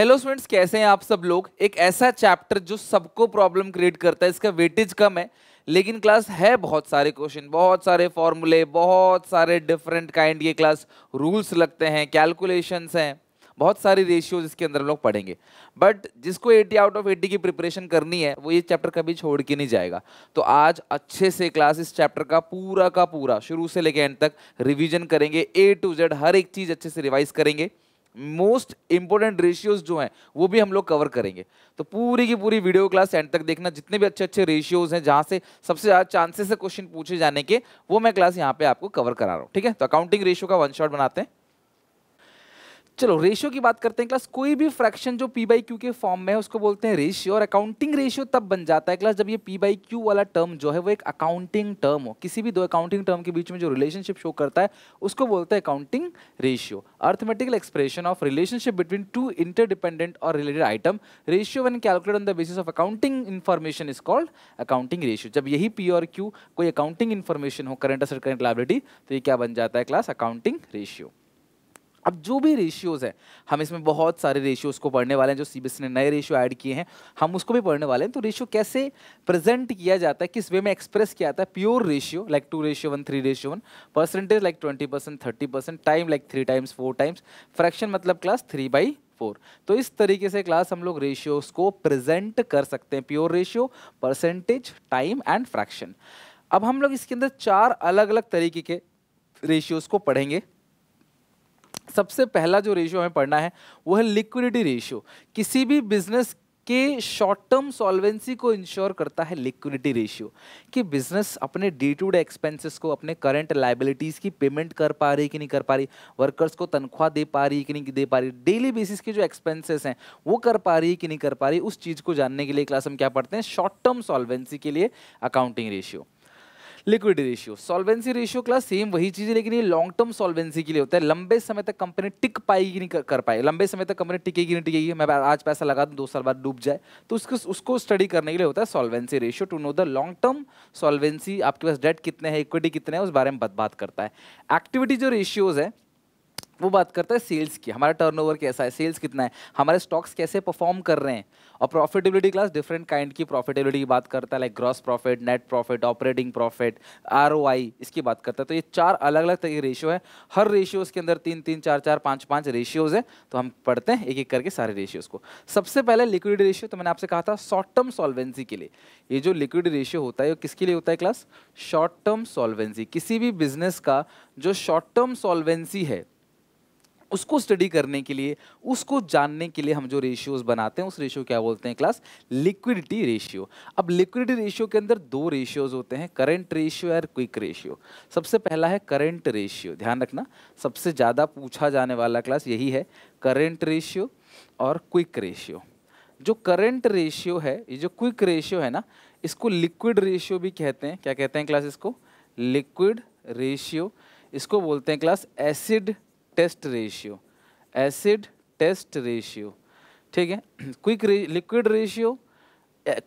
Hello students कैसे हैं आप सब लोग एक ऐसा चैप्टर जो सबको प्रॉब्लम क्रिएट करता है इसका वेटेज कम है लेकिन क्लास है बहुत सारे क्वेश्चन बहुत सारे फॉर्मूले बहुत सारे डिफरेंट काइंड ये क्लास रूल्स लगते हैं कैलकुलेशंस हैं बहुत सारी रेशियोज इसके अंदर हम लोग पढ़ेंगे बट जिसको 80 आउट ऑफ 80 की प्रिपरेशन करनी है वो ये चैप्टर कभी छोड़ के नहीं जाएगा तो आज अच्छे से क्लास इस चैप्टर का पूरा का पूरा शुरू से लेकर एंड तक रिविजन करेंगे ए टू जेड हर एक चीज़ अच्छे से रिवाइज करेंगे मोस्ट इंपॉर्टेंट रेशियोज जो हैं वो भी हम लोग कवर करेंगे तो पूरी की पूरी वीडियो क्लास एंड तक देखना जितने भी अच्छे अच्छे रेशियोज हैं जहाँ से सबसे ज़्यादा चांसेस से क्वेश्चन पूछे जाने के वो मैं क्लास यहाँ पे आपको कवर करा रहा हूँ ठीक है तो अकाउंटिंग रेशियो का वन शॉट बनाते हैं चलो रेशियो की बात करते हैं क्लास कोई भी फ्रैक्शन जो पी बाई क्यू के फॉर्म में है उसको बोलते हैं रेशियो और अकाउंटिंग रेशियो तब बन जाता है क्लास जब ये पी बाई क्यू वाला टर्म जो है वो एक अकाउंटिंग टर्म हो किसी भी दो अकाउंटिंग टर्म के बीच में जो रिलेशनशिप शो करता है उसको बोलते हैं accounting ratio arithmetical expression of relationship between two interdependent और related item ratio when calculate on the basis of accounting information is called accounting ratio जब यही पी और क्यू कोई अकाउंटिंग इन्फॉर्मेशन हो करंट असर करंट लाइब्रेटी तो ये क्या बन जाता है क्लास अकाउंटिंग रेशियो अब जो भी रेशियोज़ हैं हम इसमें बहुत सारे रेशियोज़ को पढ़ने वाले हैं जो सी ने नए रेशियो ऐड किए हैं हम उसको भी पढ़ने वाले हैं तो रेशियो कैसे प्रेजेंट किया जाता है किस वे में एक्सप्रेस किया जाता है pure ratio like two ratio one three ratio one percentage like twenty percent thirty percent time like three times four times fraction मतलब क्लास थ्री बाई फोर तो इस तरीके से क्लास हम लोग रेशियोज़ को प्रेजेंट कर सकते हैं pure ratio percentage time and fraction अब हम लोग इसके अंदर चार अलग अलग तरीके के रेशियोज़ को पढ़ेंगे सबसे पहला जो रेशियो हमें पढ़ना है वो है लिक्विडिटी रेशियो किसी भी बिजनेस के शॉर्ट टर्म सॉल्वेंसी को इंश्योर करता है लिक्विडिटी रेशियो कि बिजनेस अपने डे टू डे एक्सपेंसेस को अपने करंट लाइबिलिटीज़ की पेमेंट कर पा रही कि नहीं कर पा रही वर्कर्स को तनख्वाह दे पा रही कि नहीं दे पा रही डेली बेसिस के जो एक्सपेंसेस हैं वो कर पा रही कि नहीं कर पा रही उस चीज़ को जानने के लिए क्लास हम क्या पढ़ते हैं शॉर्ट टर्म सॉल्वेंसी के लिए accounting ratio liquid ratio solvency ratio class same वही चीज़ है लेकिन ये लॉन्ग टर्म सॉल्वेंसी के लिए होता है लंबे समय तक कंपनी टिक पाएगी नहीं कर, पाए पाएगी लंबे समय तक कंपनी टिकेगी नहीं टिकेगी मैं आज पैसा लगा दूँ दो साल बाद डूब जाए तो उसको उसको स्टडी करने के लिए होता है solvency ratio to know the long term solvency आपके पास डेट कितने हैं इक्विटी कितने हैं उस बारे में बात करता है एक्टिविटी जो रेशियोज़ है वो बात करता है सेल्स की हमारा टर्नओवर कैसा है सेल्स कितना है हमारे स्टॉक्स कैसे परफॉर्म कर रहे हैं और प्रॉफिटेबिलिटी क्लास डिफरेंट काइंड की प्रॉफिटेबिलिटी की बात करता है like gross profit net profit operating profit are इसकी बात करता है तो ये चार अलग अलग तरह के रेशियो है हर रेशियोज़ के अंदर तीन तीन चार चार पाँच पाँच रेशियोज़ है तो हम पढ़ते हैं एक एक करके सारे रेशियोज़ को सबसे पहले लिक्विड रेशियो तो मैंने आपसे कहा था शॉर्ट टर्म सॉल्वेंसी के लिए ये जो लिक्विड रेशियो होता है वो किसके लिए होता है क्लास शॉर्ट टर्म सॉल्वेंसी किसी भी बिजनेस का जो शॉर्ट टर्म सॉल्वेंसी है उसको स्टडी करने के लिए उसको जानने के लिए हम जो रेशियोज बनाते हैं उस रेशियो क्या बोलते हैं क्लास लिक्विडिटी रेशियो अब लिक्विडिटी रेशियो के अंदर दो रेशियोज होते हैं करंट रेशियो और क्विक रेशियो सबसे पहला है करंट रेशियो ध्यान रखना सबसे ज़्यादा पूछा जाने वाला क्लास यही है करंट रेशियो और क्विक रेशियो जो करंट रेशियो है ये जो क्विक रेशियो है ना इसको लिक्विड रेशियो भी कहते हैं क्या कहते हैं क्लास इसको लिक्विड रेशियो इसको बोलते हैं class acid test ratio acid test ratio ठीक है quick liquid ratio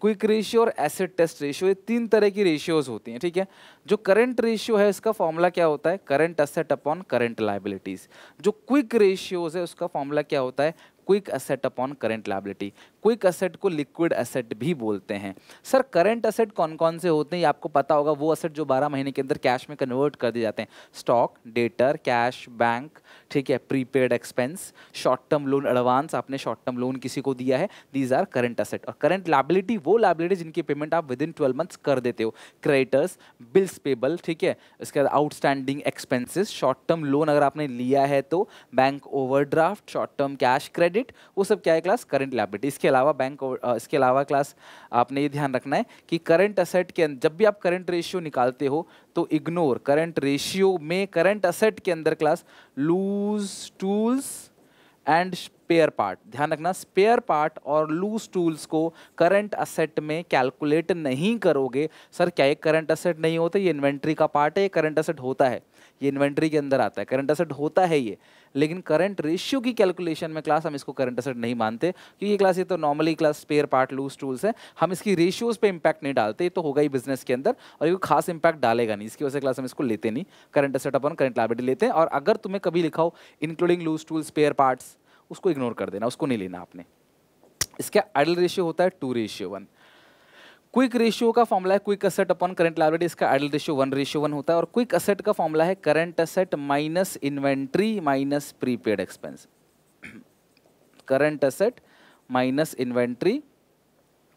quick ratio और एसिड टेस्ट रेशियो ये तीन तरह की रेशियोज होती हैं ठीक है जो करंट रेशियो है इसका फॉर्मूला क्या होता है current asset upon current liabilities जो क्विक रेशियोज है उसका फॉर्मूला क्या होता है quick asset upon current liability quick asset को लिक्विड असेट भी बोलते हैं सर करेंट असेट कौन कौन से होते हैं आपको पता होगा वो असेट जो 12 महीने के अंदर कैश में कन्वर्ट कर दिए जाते हैं स्टॉक डेटर कैश बैंक ठीक है prepaid expense short term loan advance आपने शॉर्ट टर्म लोन किसी को दिया है दीज आर करंट असेट और करेंट लाइबिलिटी वो लाइबिलिटी जिनकी पेमेंट आप विद इन ट्वेल्व मंथ्स कर देते हो क्रेडिटर्स बिल्स पेबल ठीक है इसके बाद outstanding expenses short term loan अगर आपने लिया है तो bank over short term cash credit credit वो सब क्या है क्लास करंट लाइबिलिटी इसके अलावा बैंक इसके अलावा क्लास आपने ये ध्यान रखना है कि करंट असेट के अं-, जब भी आप करंट रेशियो निकालते हो तो इग्नोर करंट रेशियो में करंट असेट के अंदर class loose tools and spare part ध्यान रखना स्पेयर पार्ट और लूज टूल्स को करंट असेट में कैलकुलेट नहीं करोगे सर क्या ये करंट असेट नहीं होता ये इन्वेंट्री का पार्ट है ये करंट असेट होता है ये इन्वेंट्री के अंदर आता है करंट असेट होता है ये लेकिन करंट रेशियो की कैलकुलेशन में क्लास हम इसको करंट असेट नहीं मानते क्योंकि ये क्लास ये तो normally class spare part loose tools है हम इसकी रेशियोज पे इम्पैक्ट नहीं डालते तो होगा ही बिजनेस के अंदर और ये खास इंपैक्ट डालेगा नहीं इसकी वजह से क्लास हम इसको लेते नहीं current asset upon current liability लेते हैं और अगर तुम्हें कभी लिखाओ including loose tool spare parts उसको इग्नोर कर देना उसको नहीं लेना आपने इसका आइडल रेशियो होता है two ratio one quick ratio का फॉर्मूला है quick asset upon current liability इसका ideal ratio one ratio one होता है और क्विक असेट का फॉर्मूला है current asset minus inventory minus prepaid expense current asset minus inventory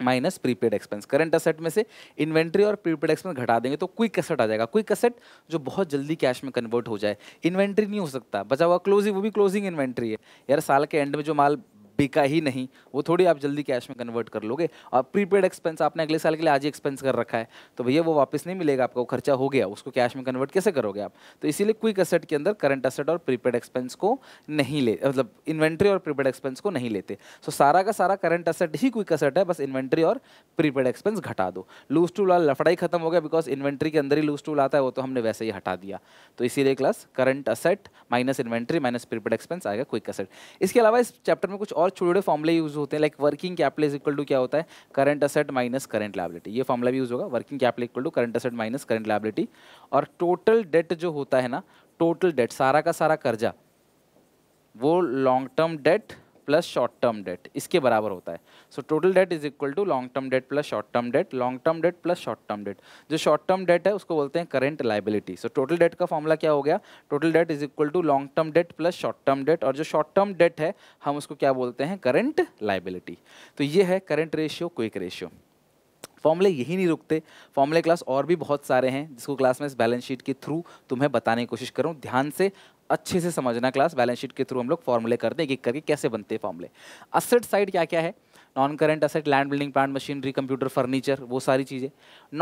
minus prepaid expense current asset में से इन्वेंट्री और प्रीपेड एक्सपेंस घटा देंगे तो क्विक असेट आ जाएगा क्विक असेट जो बहुत जल्दी कैश में कन्वर्ट हो जाए इन्वेंट्री नहीं हो सकता बचा हुआ क्लोजिंग वो भी क्लोजिंग इन्वेंट्री है यार साल के एंड में जो माल बिका ही नहीं वो थोड़ी आप जल्दी कैश में कन्वर्ट कर लोगे और प्रीपेड एक्सपेंस आपने अगले साल के लिए आज ही एक्सपेंस कर रखा है तो भैया वो वापस नहीं मिलेगा आपका वो खर्चा हो गया उसको कैश में कन्वर्ट कैसे करोगे आप तो इसीलिए क्विक असेट के अंदर करंट असेट और प्रीपेड एक्सपेंस को नहीं ले मतलब इन्वेंट्री और प्रीपेड एक्सपेंस को नहीं लेते सो सारा का सारा करंट असेट ही क्विक असेट है बस इन्वेंट्री और प्रीपेड एक्सपेंस घटा दो लूज टू लाल लफड़ाई खत्म हो गया बिकॉज इन्वेंट्री के अंदर ही लूज टूल आता है वो तो हमने वैसे ही हटा दिया तो इसीलिए class current asset minus inventory minus prepaid expense आएगा क्विक असेट इसके अलावा इस चैप्टर में कुछ और और छोटे छोटे फॉर्मूले यूज होते हैं like working capital is equal to क्या होता है current asset minus current liability ये फॉर्मूला भी यूज होगा working capital equal to current asset minus current liability और टोटल डेट जो होता है ना टोटल डेट सारा का सारा कर्जा वो long term debt plus short term debt इसके बराबर होता है so total debt is equal to long term debt plus short term debt long term debt plus short term debt जो शॉर्ट टर्म डेट है उसको बोलते हैं current liability so total debt का फॉर्मूला क्या हो गया total debt is equal to long term debt plus short term debt और जो शॉर्ट टर्म डेट है हम उसको क्या बोलते हैं करेंट लाइबिलिटी तो ये है करेंट रेशियो क्विक रेशियो फॉर्मूले यही नहीं रुकते फॉर्मूले क्लास और भी बहुत सारे हैं जिसको क्लास में इस बैलेंस शीट के थ्रू तुम्हें बताने की कोशिश करूँ ध्यान से अच्छे से समझना क्लास बैलेंस शीट के थ्रू हम लोग फॉर्मूले करते हैं एक एक करके कैसे बनते हैं फॉर्मूले असेट साइड क्या क्या है non current asset land building plant machinery computer furniture वो सारी चीज़ें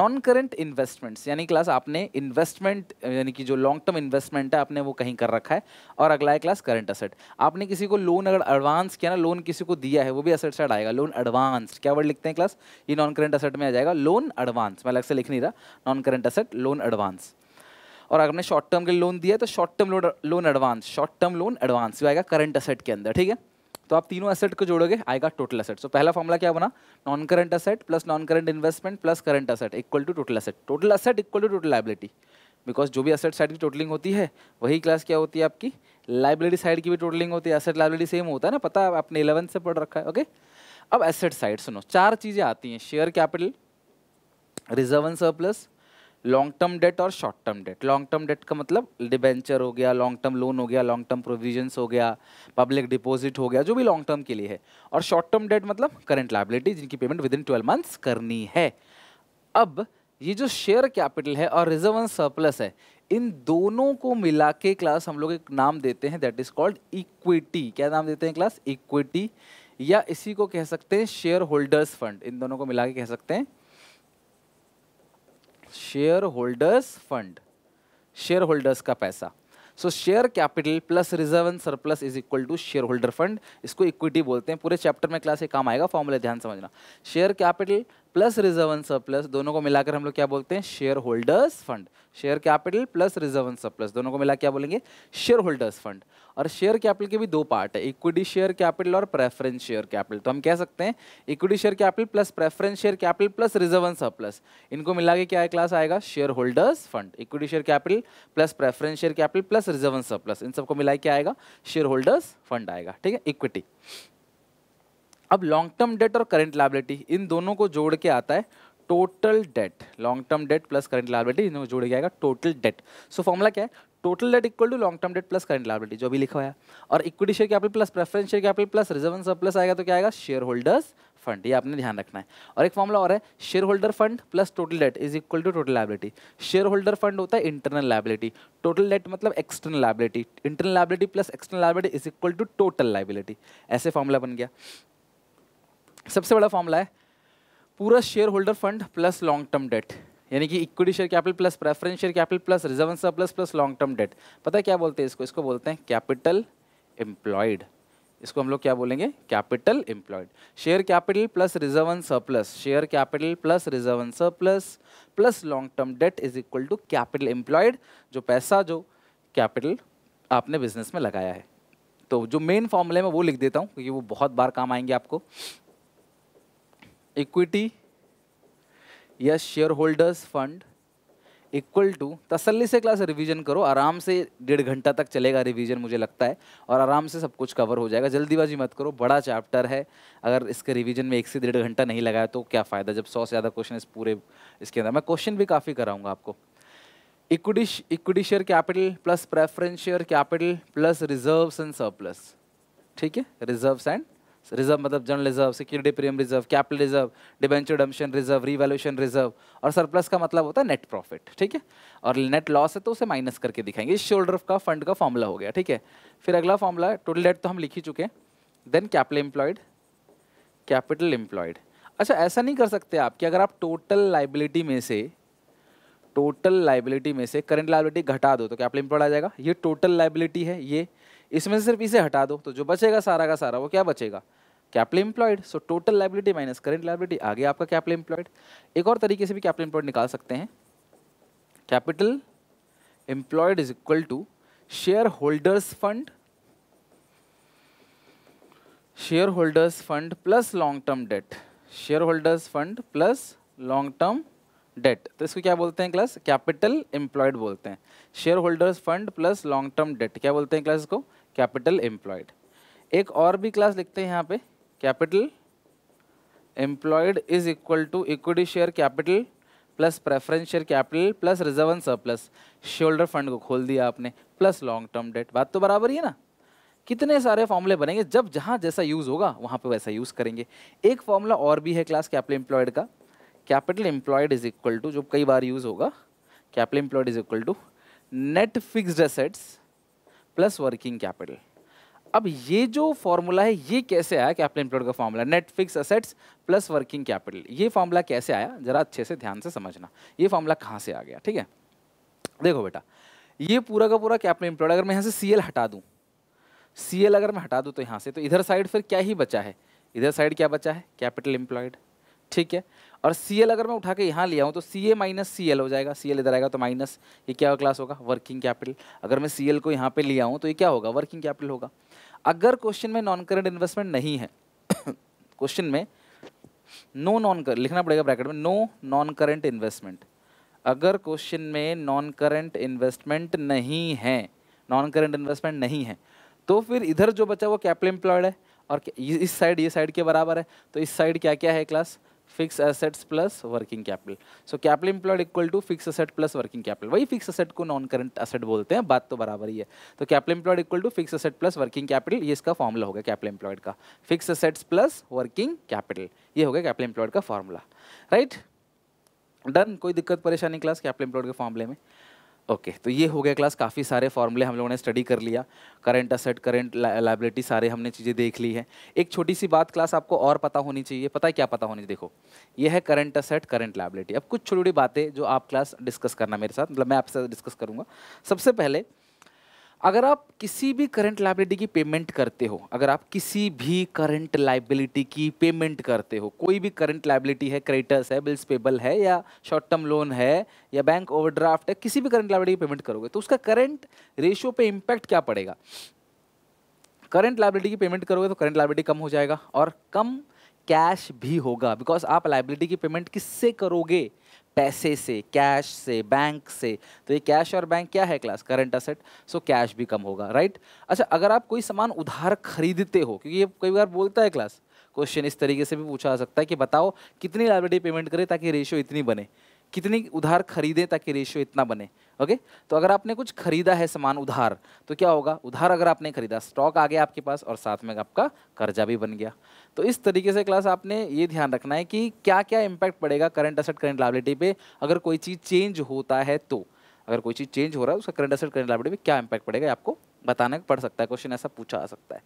नॉन करंट इन्वेस्टमेंट्स यानी क्लास आपने इन्वेस्टमेंट यानी कि जो लॉन्ग टर्म इन्वेस्टमेंट है आपने वो कहीं कर रखा है और अगला है क्लास करंट असेट आपने किसी को लोन अगर एडवांस किया ना लोन किसी को दिया है वो भी असेट साइड आएगा लोन एडवांस क्या वर्ड लिखते हैं क्लास ये नॉन करेंट असेट में आ जाएगा लोन एडवांस मैं अलग से लिख नहीं रहा non current asset loan advance और अगर हमने शॉर्ट टर्म के लोन दिया तो short term loan advance short term loan advance जो आएगा करंट असेट के अंदर ठीक है तो आप तीनों एसेट को जोड़ोगे आएगा टोटल असेट सो पहला फॉर्मला क्या बना non current asset plus non current investment plus current asset equal to total asset total asset equal to total liability because जो भी असेट साइड की टोटलिंग होती है वही क्लास क्या होती है आपकी लाइब्रेरी साइड की भी टोटलिंग होती है असेट लाइब्रेरी सेम होता है ना पता है आपने इलेवन से पढ़ रखा है ओके अब एसेट साइड सुनो चार चीज़ें आती हैं share capital reserve and surplus long term debt और short term debt long term debt का मतलब डिबेंचर हो गया लॉन्ग टर्म लोन हो गया लॉन्ग टर्म प्रोविजंस हो गया पब्लिक डिपॉजिट हो गया जो भी लॉन्ग टर्म के लिए है और शॉर्ट टर्म डेट मतलब करंट लाइबिलिटी जिनकी payment within twelve months करनी है अब ये जो शेयर कैपिटल है और रिजर्व सरप्लस है इन दोनों को मिला के क्लास हम लोग एक नाम देते हैं दैट इज कॉल्ड इक्विटी क्या नाम देते हैं क्लास इक्विटी या इसी को कह सकते हैं शेयर होल्डर्स फंड इन दोनों को मिला के कह सकते हैं shareholders fund shareholders का पैसा so share capital plus reserve and surplus is equal to share holder fund इसको इक्विटी बोलते हैं पूरे चैप्टर में क्लास एक काम आएगा फॉर्मूला ध्यान समझना share capital plus reserve and surplus दोनों को मिलाकर हम लोग क्या बोलते हैं shareholders fund share capital plus reserve and surplus दोनों को मिला क्या बोलेंगे शेयर होल्डर्स फंड और शेयर कैपिटल के भी दो पार्ट है इक्विटी शेयर कैपिटल और प्रेफरेंस शेयर कैपिटल तो हम कह सकते हैं equity share capital plus preference share capital plus reserve and surplus इनको मिला के क्या क्लास आएगा shareholders fund equity share capital plus preference share capital plus reserve and surplus इन सबको मिला के आएगा शेयर होल्डर्स फंड आएगा ठीक है इक्विटी अब लॉन्ग टर्म डेट और करेंट लाइबिलिटी इन दोनों को जोड़ के आता है total debt long term debt plus current liability इनको जोड़ के आएगा टोटल डेट सो फॉर्मूला क्या है total debt equal to long term debt plus current liability जो भी लिखा हुआ है और equity share capital plus preference share capital plus reserve surplus आएगा तो क्या आएगा शेयर होल्डर्स फंड ये आपने ध्यान रखना है और एक फॉर्मूला और है share holder fund plus total debt is equal to total liability share holder fund होता है इंटरनल लाइबिलिटी टोटल डेट मतलब external liability internal liability plus external liability is equal to total liability ऐसे formula बन गया सबसे बड़ा formula है पूरा share holder fund plus long term debt यानी कि equity share capital plus preference share capital plus reserve plus plus long term debt पता है क्या बोलते हैं इसको इसको बोलते हैं कैपिटल एम्प्लॉयड इसको हम लोग क्या बोलेंगे capital employed share capital plus reserve surplus share capital plus reserve surplus plus long term debt is equal to capital employed जो पैसा जो कैपिटल आपने बिजनेस में लगाया है तो जो मेन फॉर्मूला है मैं वो लिख देता हूँ क्योंकि वो बहुत बार काम आएंगे आपको इक्विटी या shareholders fund equal to तसल्ली से क्लास रिवीजन करो आराम से डेढ़ घंटा तक चलेगा रिवीजन मुझे लगता है और आराम से सब कुछ कवर हो जाएगा जल्दीबाजी मत करो बड़ा चैप्टर है अगर इसके रिवीजन में एक से डेढ़ घंटा नहीं लगाया तो क्या फ़ायदा जब सौ से ज़्यादा क्वेश्चन इस पूरे इसके अंदर मैं क्वेश्चन भी काफ़ी कराऊंगा आपको equity equity share capital plus preference share capital plus reserves and surplus ठीक है रिजर्व्स एंड रिजर्व मतलब general reserve security premium reserve capital reserve debenture redemption reserve revaluation reserve और सरप्लस का मतलब होता है नेट प्रॉफिट ठीक है और नेट लॉस है तो उसे माइनस करके दिखाएंगे शोल्डर का फंड का फॉर्मूला हो गया ठीक है फिर अगला फॉर्मूला टोटल डेट तो हम लिख ही चुके हैं then capital employed capital employed अच्छा ऐसा नहीं कर सकते आप कि अगर आप टोटल लाइबिलिटी में से टोटल लाइबिलिटी में से करंट लाइबिलिटी घटा दो तो कैपिटल एम्प्लॉयड आ जाएगा ये टोटल लाइबिलिटी है ये इसमें से सिर्फ इसे हटा दो तो जो बचेगा सारा का सारा वो क्या बचेगा capital employed so total liability minus current liability आगे आपका कैपिटल एम्प्लॉयड एक और तरीके से भी कैपिटल एम्प्लॉयड निकाल सकते हैं capital employed is equal to shareholders fund shareholders fund plus long term debt shareholders fund plus long term debt तो इसको क्या बोलते हैं क्लास कैपिटल एम्प्लॉयड बोलते हैं shareholders fund plus long term debt क्या बोलते हैं क्लास इसको कैपिटल एम्प्लॉयड एक और भी क्लास लिखते हैं यहाँ पे capital employed is equal to equity share capital plus preference share capital plus reserve and surplus shareholder fund को खोल दिया आपने प्लस लॉन्ग टर्म डेट बात तो बराबर ही है ना कितने सारे फॉर्मूले बनेंगे जब जहाँ जैसा यूज़ होगा वहाँ पे वैसा यूज़ करेंगे एक फॉर्मूला और भी है क्लास कैपिटल एम्प्लॉयड का capital employed is equal to जो कई बार यूज होगा capital employed is equal to net fixed assets plus working capital अब ये जो फॉर्मूला है ये कैसे आया कैपिटल एम्प्लॉयड का formula net fix assets plus working capital ये फॉर्मूला कैसे आया जरा अच्छे से ध्यान से समझना ये फॉर्मूला कहाँ से आ गया ठीक है देखो बेटा ये पूरा का पूरा कैपिटल एम्प्लॉयड अगर मैं यहाँ से सी हटा दूँ सी अगर मैं हटा दूँ तो यहाँ से तो इधर साइड फिर क्या ही बचा है इधर साइड क्या बचा है कैपिटल एम्प्लॉयड ठीक है और सी एल अगर मैं उठा के यहाँ लिया हूँ तो सी ए माइनस सी एल हो जाएगा सी एल इधर आएगा तो माइनस ये क्या क्लास होगा वर्किंग कैपिटल अगर मैं सी एल को यहाँ पे ले आऊँ तो ये क्या होगा वर्किंग कैपिटल होगा अगर क्वेश्चन में नॉन करेंट इन्वेस्टमेंट नहीं है क्वेश्चन में नो नॉन कर लिखना पड़ेगा ब्रैकेट में नो नॉन करेंट इन्वेस्टमेंट अगर क्वेश्चन में नॉन करेंट इन्वेस्टमेंट नहीं है नॉन करेंट इन्वेस्टमेंट नहीं है तो फिर इधर जो बचा वो कैपिटल एम्प्लॉयड है और इस साइड ये साइड के बराबर है तो इस साइड क्या क्या है class fix assets plus working capital so capital employed equal to fix asset plus working capital वही फिक्स असेट को नॉन करंट असेट बोलते हैं बात तो बराबर ही है तो capital employed equal to fix asset plus working capital ये इसका फॉर्मूला होगा कैपिटल इंप्लॉयड का fix assets plus working capital ये होगा कैपिटल इंप्लॉयड का फॉर्मूला राइट डन कोई दिक्कत परेशानी क्लास कैपिटल एम्प्लॉयड के फॉर्मूले में ओके okay, तो ये हो गया क्लास काफ़ी सारे फॉर्मूले हम लोगों ने स्टडी कर लिया करंट असेट करंट लाइबिलिटी सारे हमने चीज़ें देख ली है एक छोटी सी बात क्लास आपको और पता होनी चाहिए पता है क्या पता होनी चाहिए देखो ये है करंट असेट करंट लाइबिलिटी अब कुछ छोटी छोटी बातें जो आप क्लास डिस्कस करना मेरे साथ मतलब मैं आपसे डिस्कस करूँगा सबसे पहले अगर आप किसी भी करंट लाइबिलिटी की पेमेंट करते हो अगर आप किसी भी करंट लाइबिलिटी की पेमेंट करते हो कोई भी करंट लाइबिलिटी है क्रेडिटर्स है बिल्स पेबल है या शॉर्ट टर्म लोन है या बैंक ओवरड्राफ्ट है किसी भी करंट लाइबिलिटी की पेमेंट करोगे तो उसका करंट रेशियो पे इम्पैक्ट क्या पड़ेगा करंट लाइबिलिटी की पेमेंट करोगे तो करंट लाइबिलिटी कम हो जाएगा और कम कैश भी होगा बिकॉज आप लाइबिलिटी की पेमेंट किससे करोगे पैसे से कैश से बैंक से तो ये कैश और बैंक क्या है class current asset so cash भी कम होगा राइट अच्छा अगर आप कोई सामान उधार खरीदते हो क्योंकि ये कई बार बोलता है क्लास क्वेश्चन इस तरीके से भी पूछा जा सकता है कि बताओ कितनी लाइब्रेटी पेमेंट करें ताकि रेशियो इतनी बने कितनी उधार खरीदें ताकि रेशियो इतना बने ओके तो अगर आपने कुछ खरीदा है सामान उधार तो क्या होगा उधार अगर आपने खरीदा स्टॉक आ गया आपके पास और साथ में आपका कर्जा भी बन गया तो इस तरीके से क्लास आपने ये ध्यान रखना है कि क्या क्या इम्पैक्ट पड़ेगा करंट असेट करंट लाइबिलिटी पे अगर कोई चीज़ चेंज होता है तो अगर कोई चीज़ चेंज हो रहा है उसका करंट असेट करंट लाइबिलिटी पे क्या इम्पैक्ट पड़ेगा आपको बताना पड़ सकता है क्वेश्चन ऐसा पूछा आ सकता है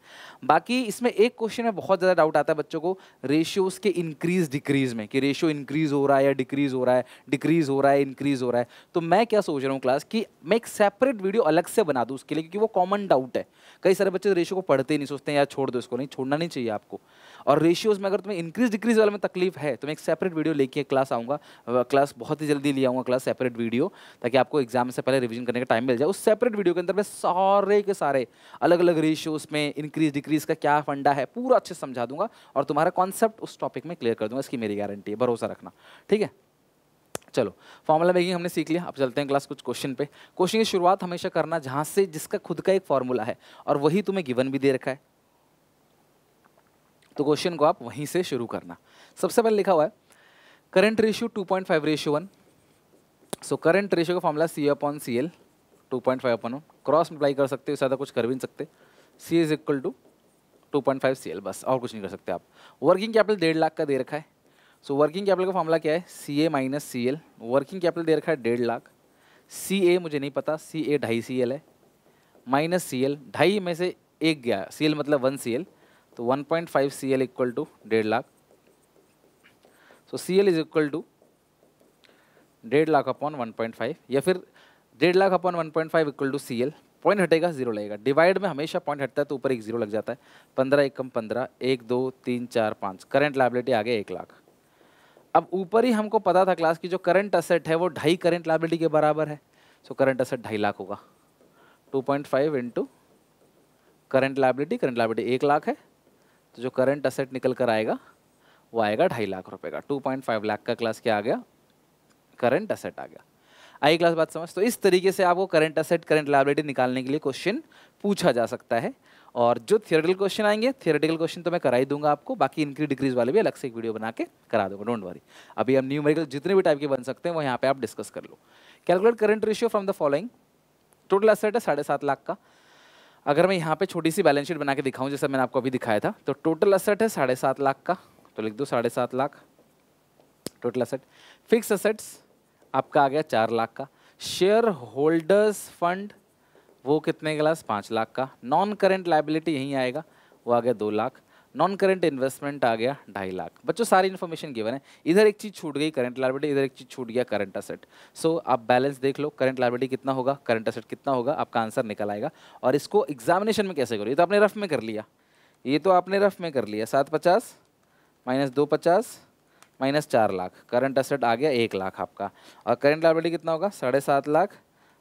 बाकी इसमें एक क्वेश्चन में बहुत ज़्यादा डाउट आता है बच्चों को रेशियोज़ के इंक्रीज डिक्रीज में कि रेशियो इंक्रीज हो रहा है या डिक्रीज हो रहा है डिक्रीज हो रहा है इंक्रीज हो रहा है तो मैं क्या सोच रहा हूँ क्लास कि मैं एक सेपरेट वीडियो अलग से बना दूँ उसके लिए क्योंकि वो कॉमन डाउट है कई सारे बच्चे रेशियो को पढ़ते ही नहीं सोचते हैं यार छोड़ दो इसको नहीं छोड़ना नहीं चाहिए आपको और रेशियोज़ में अगर तुम्हें इंक्रीज डिक्रीज वाले में तकलीफ है तो मैं एक सेपरेट वीडियो लेके क्लास आऊँगा क्लास बहुत ही जल्दी ले आऊँगा क्लास सेपरेट वीडियो ताकि आपको एग्जाम से पहले रिविजन करने का टाइम मिल जाए उस सेपरेट वीडियो के अंदर मैं सारे के सारे अलग अलग रेशियोज़ में इंक्रीज डिक्रीज का क्या फंडा है पूरा अच्छे समझा दूंगा और तुम्हारा कॉन्सेप्ट उस टॉपिक में क्लियर कर दूंगा इसकी मेरी गारंटी है भरोसा रखना ठीक है चलो फॉर्मूला मेकिंग हमने सीख लिया अब चलते हैं क्लास कुछ क्वेश्चन पे क्वेश्चन की शुरुआत हमेशा करना जहाँ से जिसका खुद का एक फॉर्मूला है और वही तुम्हें गिवन भी दे रखा है तो क्वेश्चन को आप वहीं से शुरू करना सबसे पहले लिखा हुआ है current ratio 2.5 point five ratio one so current ratio का formula C upon C L two point five upon cross apply कर सकते हो ज़्यादा कुछ कर भी नहीं सकते C is equal to two point five C L बस और कुछ नहीं कर सकते आप वर्किंग कैपिटल डेढ़ लाख का दे रखा है सो वर्किंग कैपिटल का फॉर्मूला क्या है C A minus C L working capital दे रखा है डेढ़ लाख सी ए मुझे नहीं पता सी ए ढाई सी एल है माइनस सी एल ढाई में से एक गया सी एल मतलब वन सी एल तो 1.5 point five C L equal to डेढ़ lakh so C L is equal to डेढ़ lakh upon one point five या फिर डेढ़ lakh upon one point five equal to C L point हटेगा जीरो लगेगा divide में हमेशा पॉइंट हटता है तो ऊपर एक जीरो लग जाता है पंद्रह एक कम पंद्रह एक दो तीन चार पाँच करंट लाइबिलिटी आ गया एक लाख अब ऊपर ही हमको पता था क्लास की जो करंट असेट है वो ढाई करंट लाइबिलिटी के बराबर है सो करंट असेट ढाई लाख होगा two point five into current liability current liability एक लाख है तो जो करंट असेट निकल कर आएगा वो आएगा ढाई लाख रुपए का टू पॉइंट लाख का क्लास क्या आ गया करंट असेट आ गया आई क्लास बात समझ तो इस तरीके से आपको करंट असेट करंट लाइबिलिटी निकालने के लिए क्वेश्चन पूछा जा सकता है और जो थियोरटिकल क्वेश्चन आएंगे थियोरटिकल क्वेश्चन तो मैं करा ही दूंगा आपको बाकी इंक्रीज डिक्रीज वाले भी अलग से एक वीडियो बना के करा दूंगा डोंट वरी अभी हम न्यूमेरिकल जितने भी टाइप के बन सकते हैं वो यहाँ पे आप डिस्कस कर लो calculate current ratio from the following total asset है साढ़े सात लाख का अगर मैं यहाँ पे छोटी सी बैलेंस शीट बना के दिखाऊँ जैसा मैंने आपको अभी दिखाया था तो टोटल असेट है साढ़े सात लाख का तो लिख दो साढ़े सात lakh total asset fix assets आपका आ गया चार लाख का शेयर होल्डर्स फंड वो कितने गलास पाँच लाख का नॉन करेंट लाइबिलिटी यहीं आएगा वो आ गया दो लाख नॉन करंट इन्वेस्टमेंट आ गया ढाई लाख बच्चों सारी इन्फॉर्मेशन गिवन है इधर एक चीज़ छूट गई करंट लाइबिलिटी इधर एक चीज़ छूट गया करंट असेट सो आप बैलेंस देख लो करंट लाइबिलिटी कितना होगा करंट असेट कितना होगा आपका आंसर निकल आएगा और इसको एग्जामिनेशन में कैसे करो ये तो आपने रफ में कर लिया ये तो आपने रफ में कर लिया सात पचास माइनस दो पचास माइनस चार लाख करंट असेट आ गया एक लाख आपका और करंट लाइबिलिटी कितना होगा साढ़े सात लाख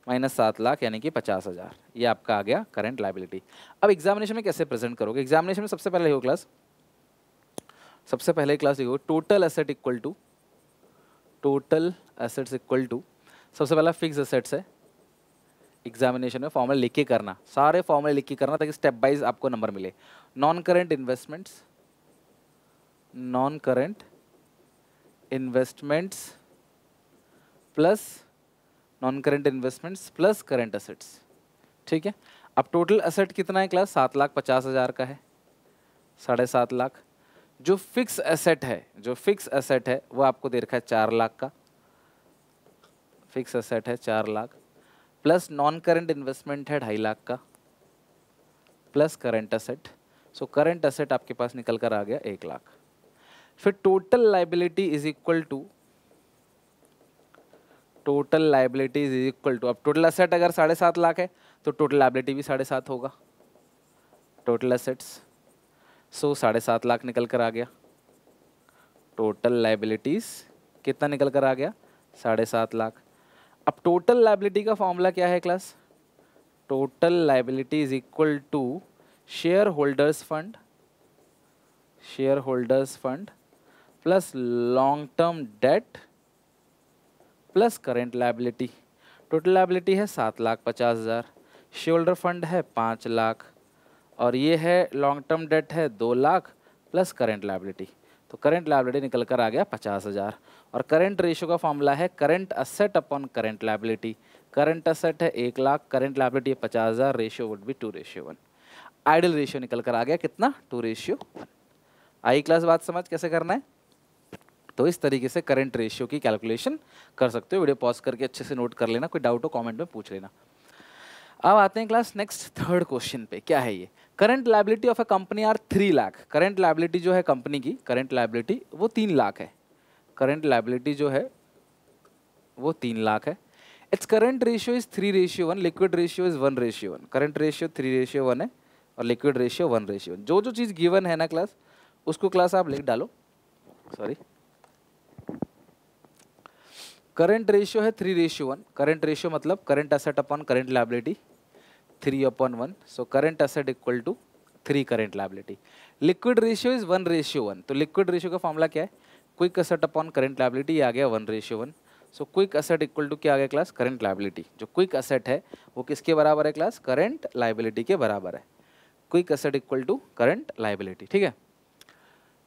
माइनस सात लाख यानी कि पचास हज़ार ये आपका आ गया करंट लाइबिलिटी अब एग्जामिनेशन में कैसे प्रेजेंट करोगे एग्जामिनेशन में सबसे पहले हो क्लास सबसे पहले क्लास लिखो total asset equal to total assets equal to सबसे पहला फिक्स असेट्स है एग्जामिनेशन में फॉर्मूला लिख के करना सारे फॉर्मूले लिख के करना ताकि स्टेप बाइज आपको नंबर मिले non current investments non current investments plus non current investments plus current assets ठीक है अब टोटल असेट कितना है क्लास सात लाख पचास हज़ार का है साढ़े सात लाख जो फिक्स असेट है जो फिक्स असेट है वो आपको दे रखा है चार लाख का फिक्स असेट है चार lakh plus non current investment है ढाई लाख का plus current asset so current asset आपके पास निकल कर आ गया एक लाख फिर total liability is equal to total liability is equal to अब टोटल असेट अगर साढ़े सात लाख है तो टोटल लाइबिलिटी भी साढ़े सात होगा टोटल असेट्स सो साढ़े सात लाख निकल कर आ गया टोटल लाइबिलिटीज़ कितना निकल कर आ गया साढ़े सात लाख अब टोटल लाइबिलिटी का फॉर्मूला क्या है class total liability is equal to shareholders fund shareholders fund plus long term debt plus current liability total liability है सात लाख पचास हज़ार शोल्डर फंड है पाँच लाख और ये है लॉन्ग टर्म डेट है दो लाख प्लस करेंट लाइबिलिटी तो करेंट लाइबिलिटी निकल कर आ गया पचास हज़ार और करेंट रेशो का फॉर्मूला है current asset upon current liability current asset है एक लाख करेंट लाइबिलिटी है पचास हज़ार ratio would be two ratio one ideal ratio निकल कर आ गया कितना टू रेशियो वन आई क्लास बात समझ कैसे करना है तो इस तरीके से करंट रेशियो की कैलकुलेशन कर सकते हो वीडियो पॉज करके अच्छे से नोट कर लेना कोई डाउट हो कमेंट में पूछ लेना अब आते हैं क्लास नेक्स्ट थर्ड क्वेश्चन पे क्या है ये current liability of a company are three lakh current liability जो है कंपनी की करंट लाइबिलिटी वो तीन लाख है करंट लाइबिलिटी जो है वो तीन लाख है its current ratio is three ratio one liquid ratio is one ratio one current ratio three ratio one है और liquid ratio one ratio one जो जो चीज़ गिवन है ना क्लास उसको क्लास आप लिख डालो सॉरी करंट रेशियो है three ratio one current ratio मतलब current asset upon current liability three upon one so current asset equal to three current liability liquid ratio is one ratio one तो liquid ratio का formula क्या है quick asset upon current liability आ गया one ratio one so quick asset equal to क्या आ गया class current liability जो क्विक असेट है वो किसके बराबर है क्लास करंट लाइबिलिटी के बराबर है quick asset equal to current liability ठीक है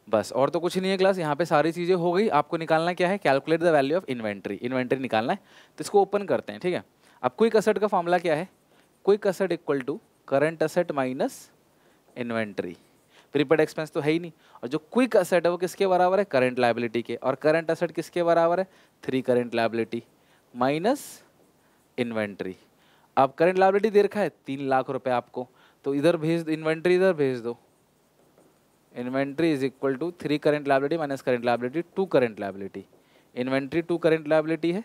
बस और तो कुछ नहीं है क्लास यहाँ पे सारी चीज़ें हो गई आपको निकालना क्या है calculate the value of inventory inventory निकालना है तो इसको ओपन करते हैं ठीक है अब क्विक असट का फॉर्मूला क्या है quick asset equal to current asset minus inventory prepaid expense तो है ही नहीं और जो क्विक असेट है वो किसके बराबर है करंट लाइबिलिटी के और करंट असेट किसके बराबर है three current liability minus inventory अब करंट लाइबिलिटी दे रखा है तीन लाख रुपये आपको तो इधर भेज दो इन्वेंट्री इधर भेज दो inventory is equal to three current liability minus current liability two current liability inventory two current liability है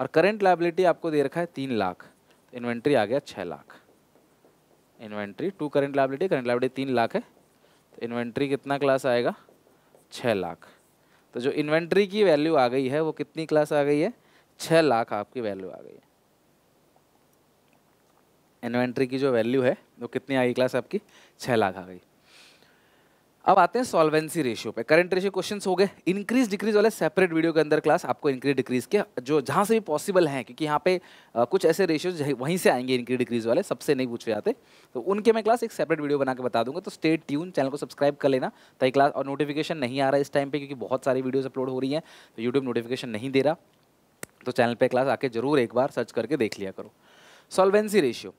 और करेंट लाइबिलिटी आपको दे रखा है तीन लाख इन्वेंट्री आ गया छः lakh inventory two current liability current liability तीन लाख है तो इन्वेंट्री कितना क्लास आएगा छः लाख तो जो इन्वेंट्री की वैल्यू आ गई है वो कितनी क्लास आ गई है छः लाख आपकी वैल्यू आ गई है इन्वेंट्री की जो वैल्यू है वो कितनी आ गई क्लास आपकी छः लाख आ गई अब आते हैं सॉल्वेंसी रेशियो पे करंट रेशियो क्वेश्चंस हो गए इंक्रीज डिक्रीज वाले सेपरेट वीडियो के अंदर क्लास आपको इंक्रीज डिक्रीज के जो जहाँ से भी पॉसिबल हैं क्योंकि यहाँ पे कुछ ऐसे रेशियो वहीं से आएंगे इंक्रीज डिक्रीज वाले सबसे नहीं पूछे जाते तो उनके मैं क्लास एक सेपरेट वीडियो बना के बता दूंगा तो स्टेट ट्यून चैनल को सब्सक्राइब कर लेना ताकि क्लास और नोटिफिकेशन नहीं आ रहा है इस टाइम पर क्योंकि बहुत सारी वीडियोज़ अपलोड हो रही हैं तो यूट्यूब नोटिफिकेशन नहीं दे रहा तो चैनल पर क्लास आके जरूर एक बार सर्च करके देख लिया करो solvency ratio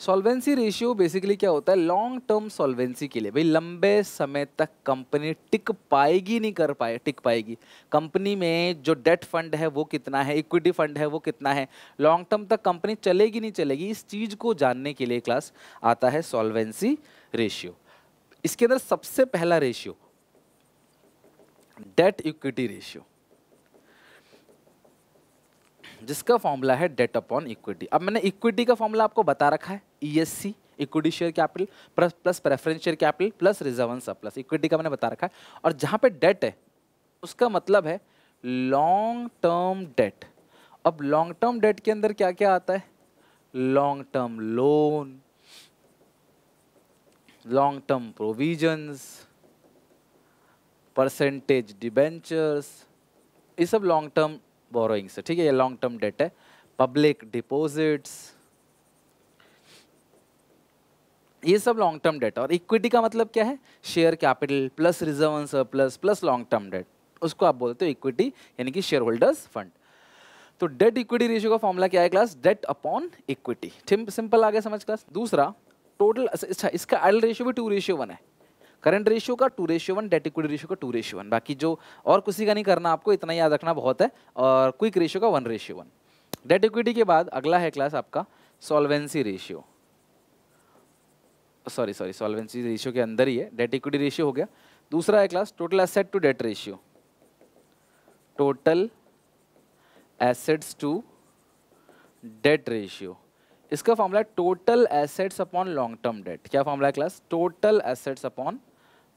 solvency ratio basically क्या होता है लॉन्ग टर्म सॉल्वेंसी के लिए भाई लंबे समय तक कंपनी टिक पाएगी नहीं कर पाए टिक पाएगी कंपनी में जो डेट फंड है वो कितना है इक्विटी फंड है वो कितना है लॉन्ग टर्म तक कंपनी चलेगी नहीं चलेगी इस चीज़ को जानने के लिए क्लास आता है सॉल्वेंसी रेशियो इसके अंदर सबसे पहला रेशियो डेट इक्विटी रेशियो जिसका फॉर्मूला है डेट अपॉन इक्विटी अब मैंने इक्विटी का फॉर्मूला आपको बता रखा है E equity share capital plus plus preference share capital plus reserve surplus equity का मैंने बता रखा है और जहाँ पे डेट है उसका मतलब है लॉन्ग टर्म डेट अब लॉन्ग टर्म डेट के अंदर क्या क्या आता है long term loan long term provisions percentage debentures ये सब लॉन्ग टर्म बोरोइंग्स ठीक है ये लॉन्ग टर्म डेट है पब्लिक डिपॉजिट्स ये सब लॉन्ग टर्म डेट और इक्विटी का मतलब क्या है share capital plus reserve plus plus long term debt उसको आप बोलते हो इक्विटी यानी कि शेयर होल्डर्स फंड तो डेट इक्विटी रेशियो का फॉर्मूला क्या है class debt upon equity simple आ गया समझ क्लास दूसरा टोटल अच्छा इसका एडल रेशियो भी टू रेशियो वन है करंट रेशियो का two ratio one debt equity ratio का टू रेशियो वन बाकी जो और किसी का नहीं करना आपको इतना याद रखना बहुत है और क्विक रेशियो का one ratio one debt equity के बाद अगला है क्लास आपका solvency ratio sorry sorry solvency ratio के अंदर ही है डेट इक्विटी रेशियो हो गया दूसरा है class total asset to debt ratio total assets to debt ratio इसका formula total assets upon long term debt क्या फॉर्मूला है class total assets upon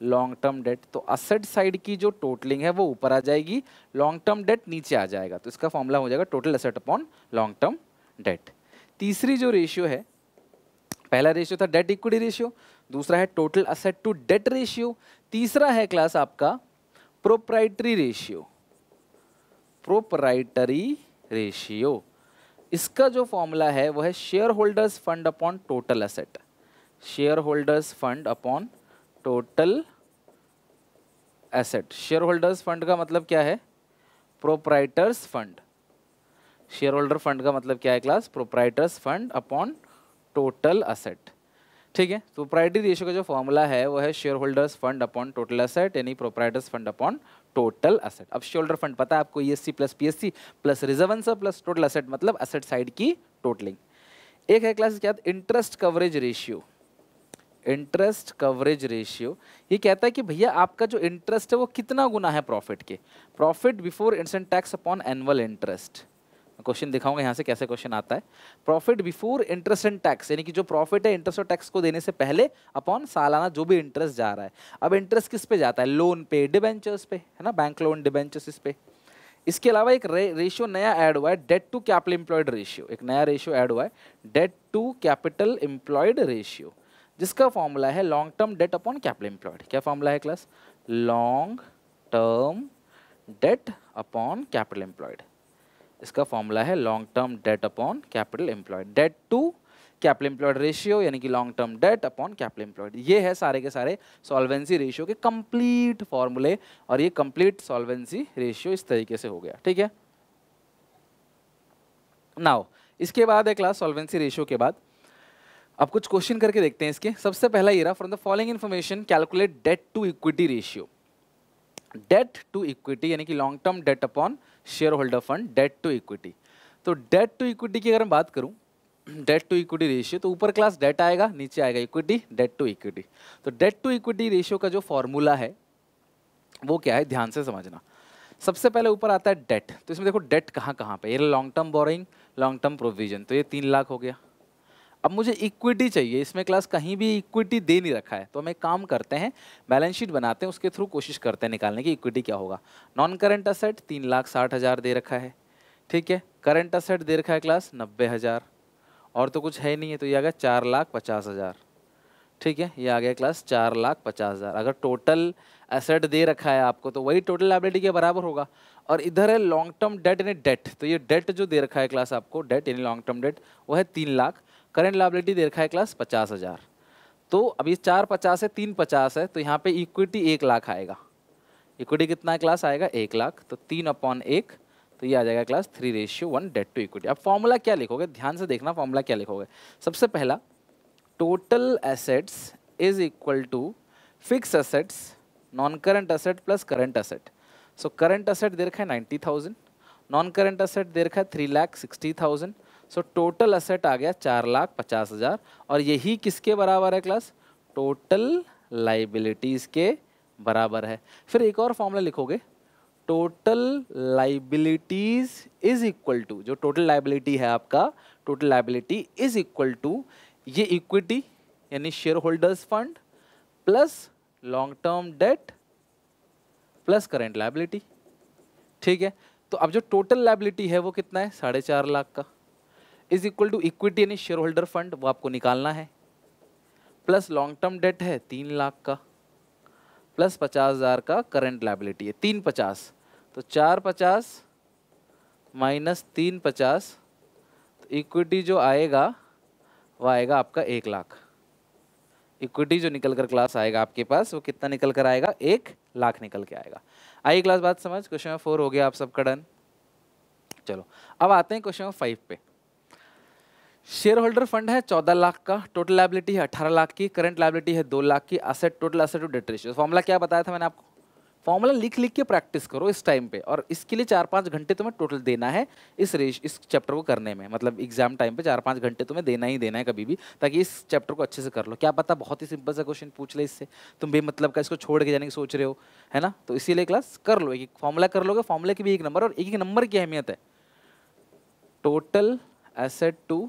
long term debt तो असेट साइड की जो टोटलिंग है वो ऊपर आ जाएगी लॉन्ग टर्म डेट नीचे आ जाएगा तो इसका फॉर्मूला हो जाएगा total asset upon long term debt तीसरी जो रेशियो है पहला रेशियो था डेट इक्विटी रेशियो दूसरा है total asset to debt ratio तीसरा है क्लास आपका प्रोप्राइटरी रेशियो प्रोपराइटरी रेशियो इसका जो फॉर्मूला है वो है shareholders fund upon total asset shareholders fund upon total asset shareholders fund का मतलब क्या है proprietors fund share holder fund का मतलब क्या है class proprietors fund upon total asset ठीक है तो प्रायरिटी रेशो का जो फॉर्मूला है वो है shareholders fund upon total asset यानी proprietors fund upon total asset अब शेयर होल्डर फंड पता है आपको E plus P plus reserve plus total asset मतलब असेट साइड की टोटलिंग एक है क्लास क्या interest coverage ratio interest coverage ratio ये कहता है कि भैया आपका जो इंटरेस्ट है वो कितना गुना है प्रॉफिट के प्रॉफिट बिफोर इंसेंट tax upon annual interest question दिखाऊंगा यहाँ से कैसे क्वेश्चन आता है profit before interest and tax यानी कि जो प्रॉफिट है इंटरेस्ट और टैक्स को देने से पहले अपॉन सालाना जो भी इंटरेस्ट जा रहा है अब इंटरेस्ट किस पे जाता है लोन पे डिबेंचर्स पे है ना बैंक लोन डिबेंचर्स इस पे इसके अलावा एक रे, रेशियो नया ऐड हुआ है debt to capital employed ratio एक नया रेशियो ऐड हुआ है debt to capital employed ratio जिसका फॉर्मूला है long term debt upon capital employed क्या फॉर्मूला है class long term debt upon capital employed इसका फॉर्मूला है long term debt upon capital employed debt to capital employed ratio यानी कि long term debt upon capital employed ये है सारे के सारे सॉल्वेंसी रेशियो के कंप्लीट फॉर्मूले और ये कंप्लीट सॉल्वेंसी रेशियो इस तरीके से हो गया ठीक है नाउ इसके बाद है क्लास सॉल्वेंसी रेशियो के बाद अब कुछ क्वेश्चन करके देखते हैं इसके सबसे पहला ये रहा from the following information calculate debt to equity ratio debt to equity यानी कि long term debt upon share holder fund debt to equity तो डेट टू इक्विटी की अगर मैं बात करूँ डेट टू इक्विटी रेशियो तो ऊपर क्लास डेट आएगा नीचे आएगा इक्विटी डेट टू इक्विटी तो डेट टू इक्विटी रेशियो का जो फॉर्मूला है वो क्या है ध्यान से समझना सबसे पहले ऊपर आता है डेट तो इसमें देखो डेट कहाँ कहाँ पे ये long term borrowing long term provision तो ये तीन लाख हो गया अब मुझे इक्विटी चाहिए इसमें क्लास कहीं भी इक्विटी दे नहीं रखा है तो हम एक काम करते हैं बैलेंस शीट बनाते हैं उसके थ्रू कोशिश करते हैं निकालने की इक्विटी क्या होगा नॉन करेंट असेट तीन लाख साठ हज़ार दे रखा है ठीक है करंट असेट दे रखा है क्लास नब्बे हज़ार और तो कुछ है नहीं है तो ये आ गया चार लाख पचास हज़ार ठीक है ये आ गया क्लास चार लाख पचास हज़ार अगर टोटल एसेट दे रखा है आपको तो वही टोटल लाइबिलिटी के बराबर होगा और इधर है लॉन्ग टर्म डेट यानी डेट तो ये डेट जो दे रखा है क्लास आपको डेट यानी लॉन्ग टर्म डेट वो है तीन लाख करेंट लाइबिलिटी दे रखा है क्लास पचास हज़ार तो अभी चार पचास है तीन पचास है तो यहाँ पे इक्विटी एक लाख आएगा इक्विटी कितना क्लास आएगा एक लाख तो तीन अपॉन एक तो ये आ जाएगा class three ratio one debt to equity अब फॉर्मूला क्या लिखोगे ध्यान से देखना फॉर्मूला क्या लिखोगे सबसे पहला total assets is equal to fix assets non current asset plus current asset so current asset दे रखा है ninety thousand non current asset दे रखा है three lakh sixty thousand so total asset आ गया चार लाख पचास हज़ार और यही किसके बराबर है क्लास टोटल लाइबिलिटीज़ के बराबर है फिर एक और फॉर्मूला लिखोगे total liabilities is equal to जो टोटल लाइबिलिटी है आपका total liability is equal to ये इक्विटी यानी shareholders fund plus long term debt plus current liability ठीक है तो अब जो टोटल लाइबिलिटी है वो कितना है साढ़े चार लाख का इज इक्वल टू इक्विटी यानी शेयर होल्डर फंड वो आपको निकालना है प्लस लॉन्ग टर्म डेट है तीन लाख का प्लस पचास हज़ार का करंट लाइबिलिटी है तीन पचास तो चार पचास माइनस तीन पचास तो इक्विटी जो आएगा वो आएगा आपका एक लाख इक्विटी जो निकल कर क्लास आएगा आपके पास वो कितना निकल कर आएगा एक लाख निकल के आएगा आई क्लास बात समझ क्वेश्चन फोर हो गया आप सबका डन चलो अब आते हैं क्वेश्चन फाइव पे शेयर होल्डर फंड है चौदह लाख का टोटल लाइबिलिटी है अठारह लाख की करंट लाइबिलिटी है दो लाख की asset total asset to debt ratio formula क्या बताया था मैंने आपको फॉर्मूला लिख लिख के प्रैक्टिस करो इस टाइम पे और इसके लिए चार पाँच घंटे तुम्हें टोटल देना है इस रेश इस चैप्टर को करने में मतलब एग्जाम टाइम पे चार पाँच घंटे तुम्हें देना ही देना है कभी भी ताकि इस चैप्टर को अच्छे से कर लो क्या पता बहुत ही सिंपल सा क्वेश्चन पूछ ले इससे तुम भी मतलब का इसको छोड़ के जाने की सोच रहे हो है ना तो इसीलिए क्लास कर लो एक फॉर्मूला कर लोगे फॉर्मूला की भी एक नंबर और एक एक नंबर की अहमियत है total asset to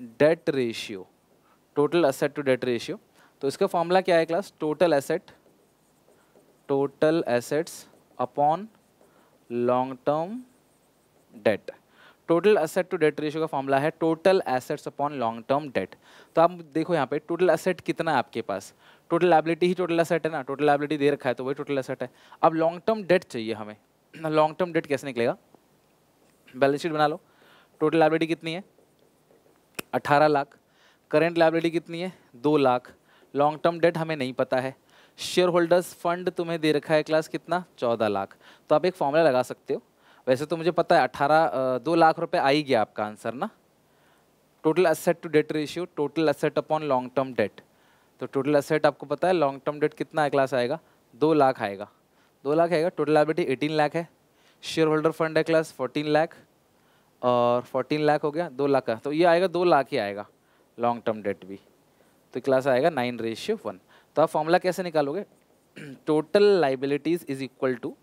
debt ratio total asset to debt ratio तो इसका फॉर्मूला क्या है class total asset total assets upon long term debt total asset to debt ratio का फॉर्मूला है total assets upon long term debt तो आप देखो यहाँ पे टोटल असेट कितना है आपके पास टोटल लाइबिलिटी ही टोटल असेट है ना टोटल लाइबिलिटी दे रखा है तो वही टोटल असेट है अब लॉन्ग टर्म डेट चाहिए हमें लॉन्ग टर्म डेट कैसे निकलेगा बैलेंस शीट बना लो टोटल लाइबिलिटी कितनी है अठारह लाख करेंट लाइबिलिटी कितनी है दो लाख लॉन्ग टर्म डेट हमें नहीं पता है शेयर होल्डर्स फंड तुम्हें दे रखा है क्लास कितना चौदह लाख तो आप एक फॉर्मूला लगा सकते हो वैसे तो मुझे पता है अठारह दो लाख रुपये आ ही गया आपका आंसर ना total asset to debt ratio total asset upon long term debt तो टोटल असेट आपको पता है लॉन्ग टर्म डेट कितना है क्लास आएगा दो लाख आएगा दो लाख आएगा टोटल लाइबिलिटी एटीन लाख है शेयर होल्डर फंड है क्लास फोर्टीन लाख और फोर्टीन लाख हो गया दो लाख का तो ये आएगा दो लाख ही आएगा लॉन्ग टर्म डेट भी तो क्लास आएगा नाइन रेशियो वन तो आप फॉर्मूला कैसे निकालोगे total liabilities is equal to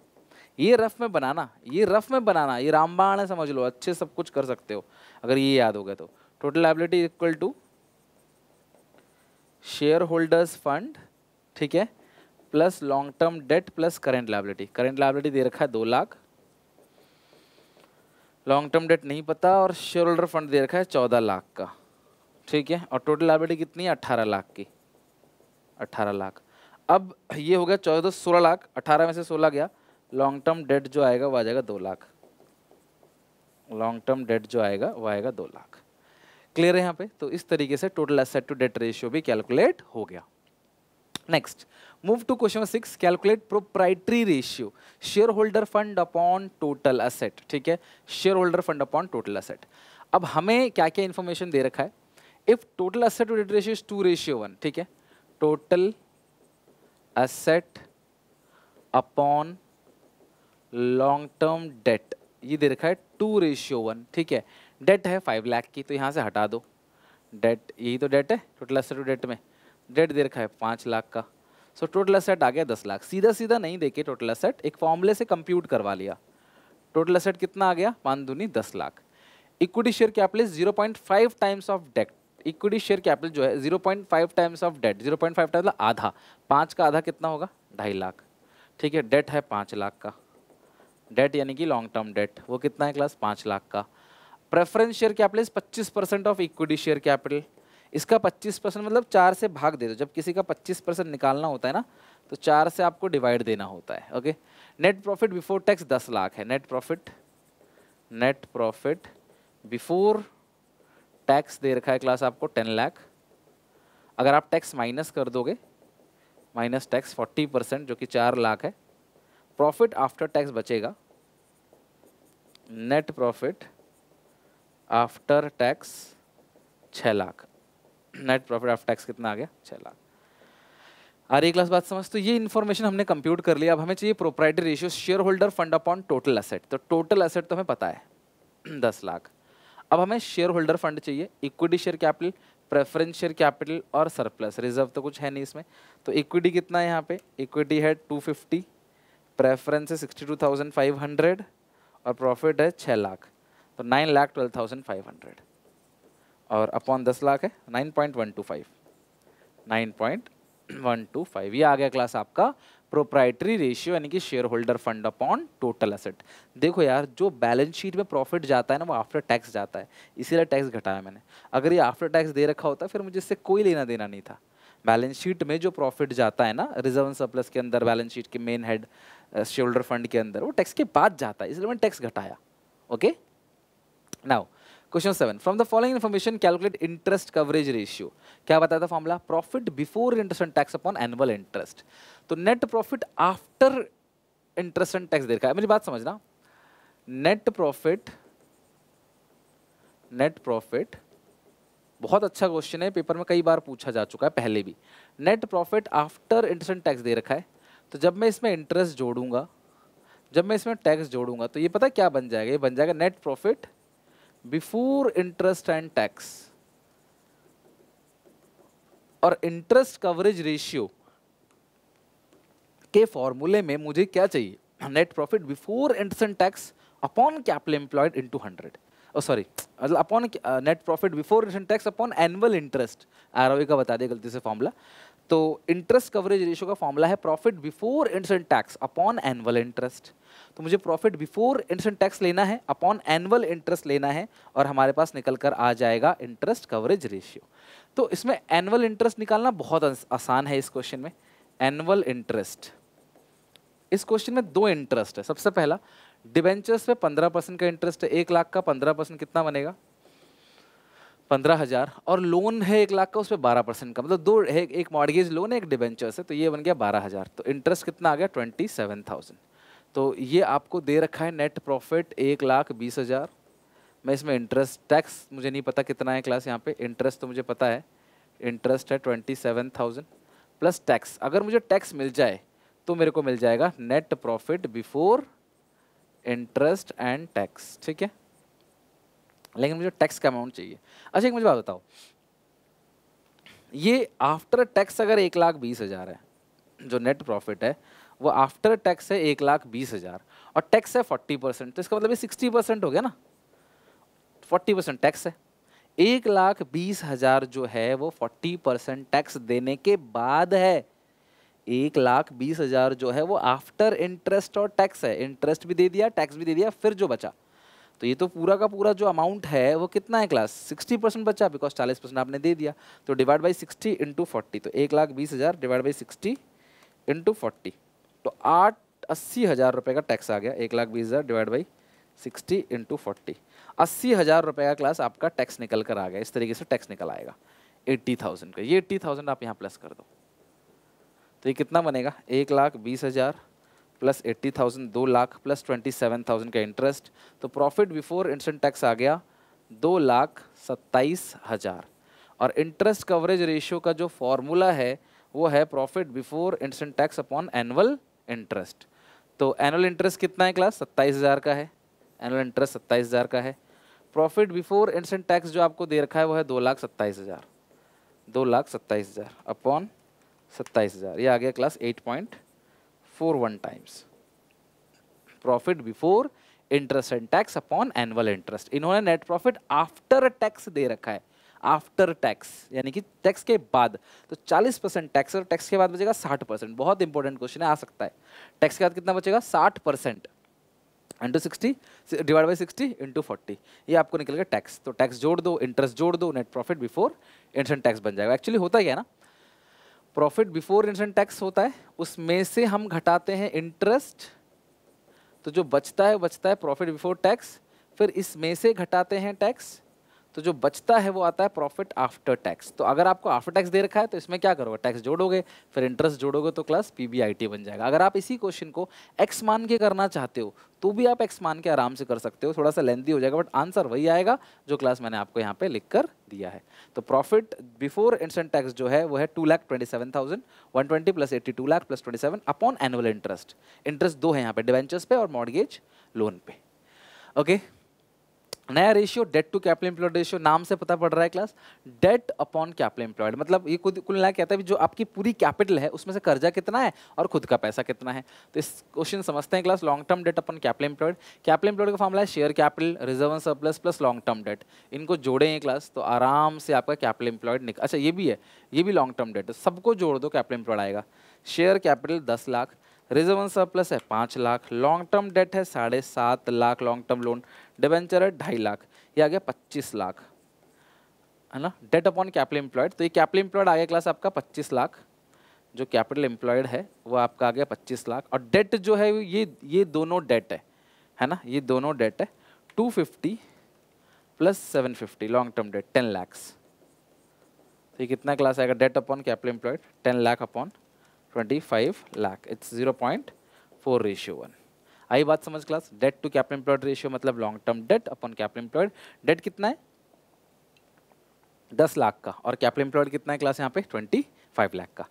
ये रफ में बनाना ये रफ में बनाना ये रामबाण है समझ लो अच्छे सब कुछ कर सकते हो अगर ये याद हो गया तो total liability equal to shareholders fund ठीक है plus long term debt plus current liability current liability दे रखा है दो लाख लॉन्ग टर्म डेट नहीं पता और शेयर होल्डर फंड दे रखा है चौदह लाख का ठीक है और टोटल लाइबिलिटी कितनी है अट्ठारह लाख की अट्ठारह लाख अब ये हो गया चौदह सोलह लाख अट्ठारह में से सोलह गया लॉन्ग टर्म डेट जो आएगा वो आ जाएगा दो लाख लॉन्ग टर्म डेट जो आएगा वो आएगा दो लाख क्लियर है यहाँ पे तो इस तरीके से total asset to debt ratio भी कैलकुलेट हो गया Next, move to question 6. Calculate proprietary ratio. Shareholder fund upon total asset. ठीक है Shareholder fund upon total asset. अब हमें क्या क्या इन्फॉर्मेशन दे रखा है if total asset to debt ratio two ratio one ठीक है total asset upon long term debt ये दे रखा है टू रेशियो वन ठीक है डेट है फाइव लाख की तो यहाँ से हटा दो डेट यही तो डेट है टोटल असेट टू डेट में डेट दे रखा है पाँच लाख का सो टोटल असेट आ गया दस लाख सीधा सीधा नहीं देखे टोटल असेट एक फॉर्मूले से कंप्यूट करवा लिया टोटल असेट कितना आ गया पाँच दूनी दस lakh equity share capital zero point five times of debt equity share capital जो है zero point five times of debt zero point five times आधा पाँच का आधा कितना होगा ढाई लाख ठीक है डेट है पाँच लाख का डेट यानी कि लॉन्ग टर्म डेट वो कितना है क्लास पाँच लाख का प्रेफरेंस शेयर कैपिटल इज पच्चीस percent of equity share capital इसका 25 परसेंट मतलब चार से भाग दे दो जब किसी का 25 परसेंट निकालना होता है ना तो चार से आपको डिवाइड देना होता है okay net profit before tax दस लाख है net profit net profit before tax दे रखा है क्लास आपको टेन लाख अगर आप टैक्स माइनस कर दोगे माइनस टैक्स फोर्टी परसेंट जो कि चार लाख है प्रॉफिट आफ्टर टैक्स बचेगा नेट प्रॉफिट आफ्टर टैक्स छः lakh net profit of tax कितना आ गया छः लाख आ रही क्लास बात समझ तो ये इन्फॉर्मेशन हमने कंप्यूट कर लिया अब हमें चाहिए proprietary ratio share holder fund upon total asset तो टोटल एसेट तो हमें पता है दस लाख अब हमें शेयर होल्डर फंड चाहिए equity share capital preference share capital और सरप्लस रिजर्व तो कुछ है नहीं इसमें तो इक्विटी कितना है यहाँ पे इक्विटी है टू फिफ्टी प्रेफरेंस है sixty two thousand five hundred और प्रॉफिट है छः लाख तो nine lakh twelve thousand five hundred और अपॉन दस लाख है nine point one two five nine point one two five ये आ गया क्लास आपका प्रोप्राइटरी रेशियो यानी कि share holder fund upon total asset देखो यार जो बैलेंस शीट में प्रॉफिट जाता है ना वो आफ्टर टैक्स जाता है इसीलिए टैक्स घटाया मैंने अगर ये आफ्टर टैक्स दे रखा होता फिर मुझे इससे कोई लेना देना नहीं था बैलेंस शीट में जो प्रॉफिट जाता है ना रिजर्व सरप्लस के अंदर बैलेंस शीट के main head share holder fund के अंदर वो टैक्स के बाद जाता है इसलिए मैंने टैक्स घटाया okay now question seven from the following information calculate interest coverage ratio क्या बताया था formula profit before interest and tax upon annual interest तो net profit after interest and tax देखा है मेरी बात समझना नेट प्रॉफिट नेट प्रॉफिट बहुत अच्छा क्वेश्चन है पेपर में कई बार पूछा जा चुका है पहले भी net profit after interest and tax दे रखा है तो जब मैं इसमें इंटरेस्ट जोड़ूंगा जब मैं इसमें टैक्स जोड़ूंगा तो ये पता क्या बन जाएगा ये बन जाएगा net profit before interest and tax और इंटरेस्ट कवरेज रेशियो के फॉर्मूले में मुझे क्या चाहिए net profit before interest and tax upon capital employed into hundred sorry मतलब upon net profit before interest tax upon annual interest RO का बता दिया गलती से फॉर्मूला तो इंटरेस्ट कवरेज रेशो का फॉर्मूला है profit before interest tax upon annual interest तो मुझे प्रॉफिट बिफोर इंटरेस्ट टैक्स लेना है अपॉन एनुअल इंटरेस्ट लेना है और हमारे पास निकल कर आ जाएगा इंटरेस्ट कवरेज रेशियो तो इसमें एनुअल इंटरेस्ट निकालना बहुत आसान है इस क्वेश्चन में एनुअल इंटरेस्ट इस क्वेश्चन में दो इंटरेस्ट है सबसे पहला डिबेंचर्स पे पंद्रह परसेंट का इंटरेस्ट है एक लाख का पंद्रह परसेंट कितना बनेगा पंद्रह हज़ार और लोन है एक लाख का उस पर बारह परसेंट का मतलब दो है एक मॉडगेज लोन है एक डिबेंचर से तो ये बन गया बारह हज़ार तो इंटरेस्ट कितना आ गया ट्वेंटी सेवन थाउजेंड तो ये आपको दे रखा है नेट प्रॉफिट एक लाख बीस हज़ार मैं इसमें इंटरेस्ट टैक्स मुझे नहीं पता कितना है क्लास यहाँ पे इंटरेस्ट तो मुझे पता है इंटरेस्ट है twenty seven thousand plus tax अगर मुझे टैक्स मिल जाए तो मेरे को मिल जाएगा net profit before interest and tax ठीक है लेकिन मुझे टैक्स का अमाउंट चाहिए अच्छा एक मुझे बात बताओ ये आफ्टर टैक्स अगर एक लाख बीस हज़ार है जो नेट प्रॉफिट है वो आफ्टर टैक्स है एक लाख बीस हज़ार और टैक्स है फोर्टी परसेंट तो इसका मतलब ये सिक्सटी परसेंट हो गया ना फोर्टी परसेंट टैक्स है एक लाख बीस हज़ार जो है वो फोर्टी परसेंट टैक्स देने के बाद है एक लाख बीस हज़ार जो है वो आफ्टर इंटरेस्ट और टैक्स है इंटरेस्ट भी दे दिया टैक्स भी दे दिया फिर जो बचा तो ये तो पूरा का पूरा जो अमाउंट है वो कितना है क्लास सिक्सटी परसेंट बचा बिकॉज चालीस परसेंट आपने दे दिया तो divide by sixty into forty तो एक लाख बीस हज़ार divide by sixty into forty तो आठ अस्सी हज़ार रुपये का टैक्स आ गया एक लाख बीस हज़ार divide by sixty into forty अस्सी हज़ार रुपये का क्लास आपका टैक्स निकल कर आ गया इस तरीके से टैक्स निकल आएगा एट्टी थाउजेंड का ये एट्टी थाउजेंड आप यहाँ प्लस कर दो तो ये कितना बनेगा एक लाख बीस हज़ार प्लस एट्टी थाउजेंड दो lakh plus twenty seven thousand का इंटरेस्ट तो प्रॉफिट बिफोर इंस्टेंट टैक्स आ गया दो लाख सत्ताईस हज़ार और इंटरेस्ट कवरेज रेशियो का जो फॉर्मूला है वो है profit before instant tax upon annual interest तो एनुअल इंटरेस्ट कितना है क्लास सत्ताईस हज़ार का है एनुअल इंटरेस्ट सत्ताईस हज़ार का है प्रॉफिट बिफोर इंस्टेंट टैक्स जो आपको दे रखा है वो है दो लाख सत्ताईस हज़ार दो लाख सत्ताईस हज़ार अपॉन सत्ताईस हज़ार ये आ गया class eight point four one times profit before interest and tax upon annual interest इन्होंने नेट प्रॉफिट आफ्टर टैक्स दे रखा है आफ्टर टैक्स यानी कि टैक्स के बाद तो 40 परसेंट टैक्स और टैक्स के बाद बचेगा 60 परसेंट बहुत इंपॉर्टेंट क्वेश्चन है आ सकता है टैक्स के बाद कितना बचेगा 60 percent into sixty divide by sixty into forty ये आपको निकलेगा टैक्स तो टैक्स जोड़ दो इंटरेस्ट जोड़ दो net profit before interest tax बन जाएगा एक्चुअली होता क्या है ना प्रॉफिट बिफोर इंसेंट टैक्स होता है उसमें से हम घटाते हैं इंटरेस्ट तो जो बचता है बचता है प्रॉफिट बिफोर टैक्स फिर इसमें से घटाते हैं टैक्स तो जो बचता है वो आता है प्रॉफिट आफ्टर टैक्स तो अगर आपको आफ्टर टैक्स दे रखा है तो इसमें क्या करोगे टैक्स जोड़ोगे फिर इंटरेस्ट जोड़ोगे तो क्लास पीबीआईटी बन जाएगा अगर आप इसी क्वेश्चन को एक्स मान के करना चाहते हो तो भी आप एक्स मान के आराम से कर सकते हो थोड़ा सा लेंथी हो जाएगा बट आंसर वही आएगा जो क्लास मैंने आपको यहाँ पे लिख कर दिया है तो प्रॉफिट बिफोर इंस्टेंट टैक्स जो है वो है two lakh twenty seven thousand one twenty plus eighty two lakh plus twenty seven upon annual interest interest दो है यहाँ पे डिवेंचर्स पे और मॉडगेज लोन पे ओके okay? नया ratio debt to capital employed ratio नाम से पता पड़ रहा है class debt upon capital employed मतलब ये खुद कुल कहता है जो आपकी पूरी कैपिटल है उसमें से कर्जा कितना है और खुद का पैसा कितना है तो इस क्वेश्चन समझते हैं class long term debt upon capital employed capital employed का फॉर्मला है share capital reserve surplus plus long term debt इनको जोड़ें क्लास तो आराम से आपका कैपिटल एम्प्लॉयड निकल अच्छा ये भी है ये भी लॉन्ग टर्म डेट है सबको जोड़ दो कैपिटल एम्प्लॉयड आएगा शेयर कैपिटल दस लाख रिजर्व सरप्लस है पाँच लाख लॉन्ग टर्म डेट है साढ़े सात lakh long term loan debenture है ढाई लाख ये आ गया पच्चीस लाख है ना डेट अपॉन कैपिटल एम्प्लॉयड तो ये कैपिटल एम्प्लॉयड आ गया क्लास आपका पच्चीस लाख जो कैपिटल एम्प्लॉयड है वो आपका आ गया पच्चीस लाख और डेट जो है ये ये दोनों डेट है है ना ये दोनों डेट है two fifty plus seven fifty long term debt ten lakhs तो ये कितना क्लास आएगा debt upon capital employed ten lakh upon 25 lakh it's 0.4 ratio one आई बात समझ class debt to capital employed ratio मतलब long term debt upon capital employed debt कितना है दस लाख का और कैपिटल एम्प्लॉयड कितना है क्लास यहाँ पे ट्वेंटी फाइव लाख का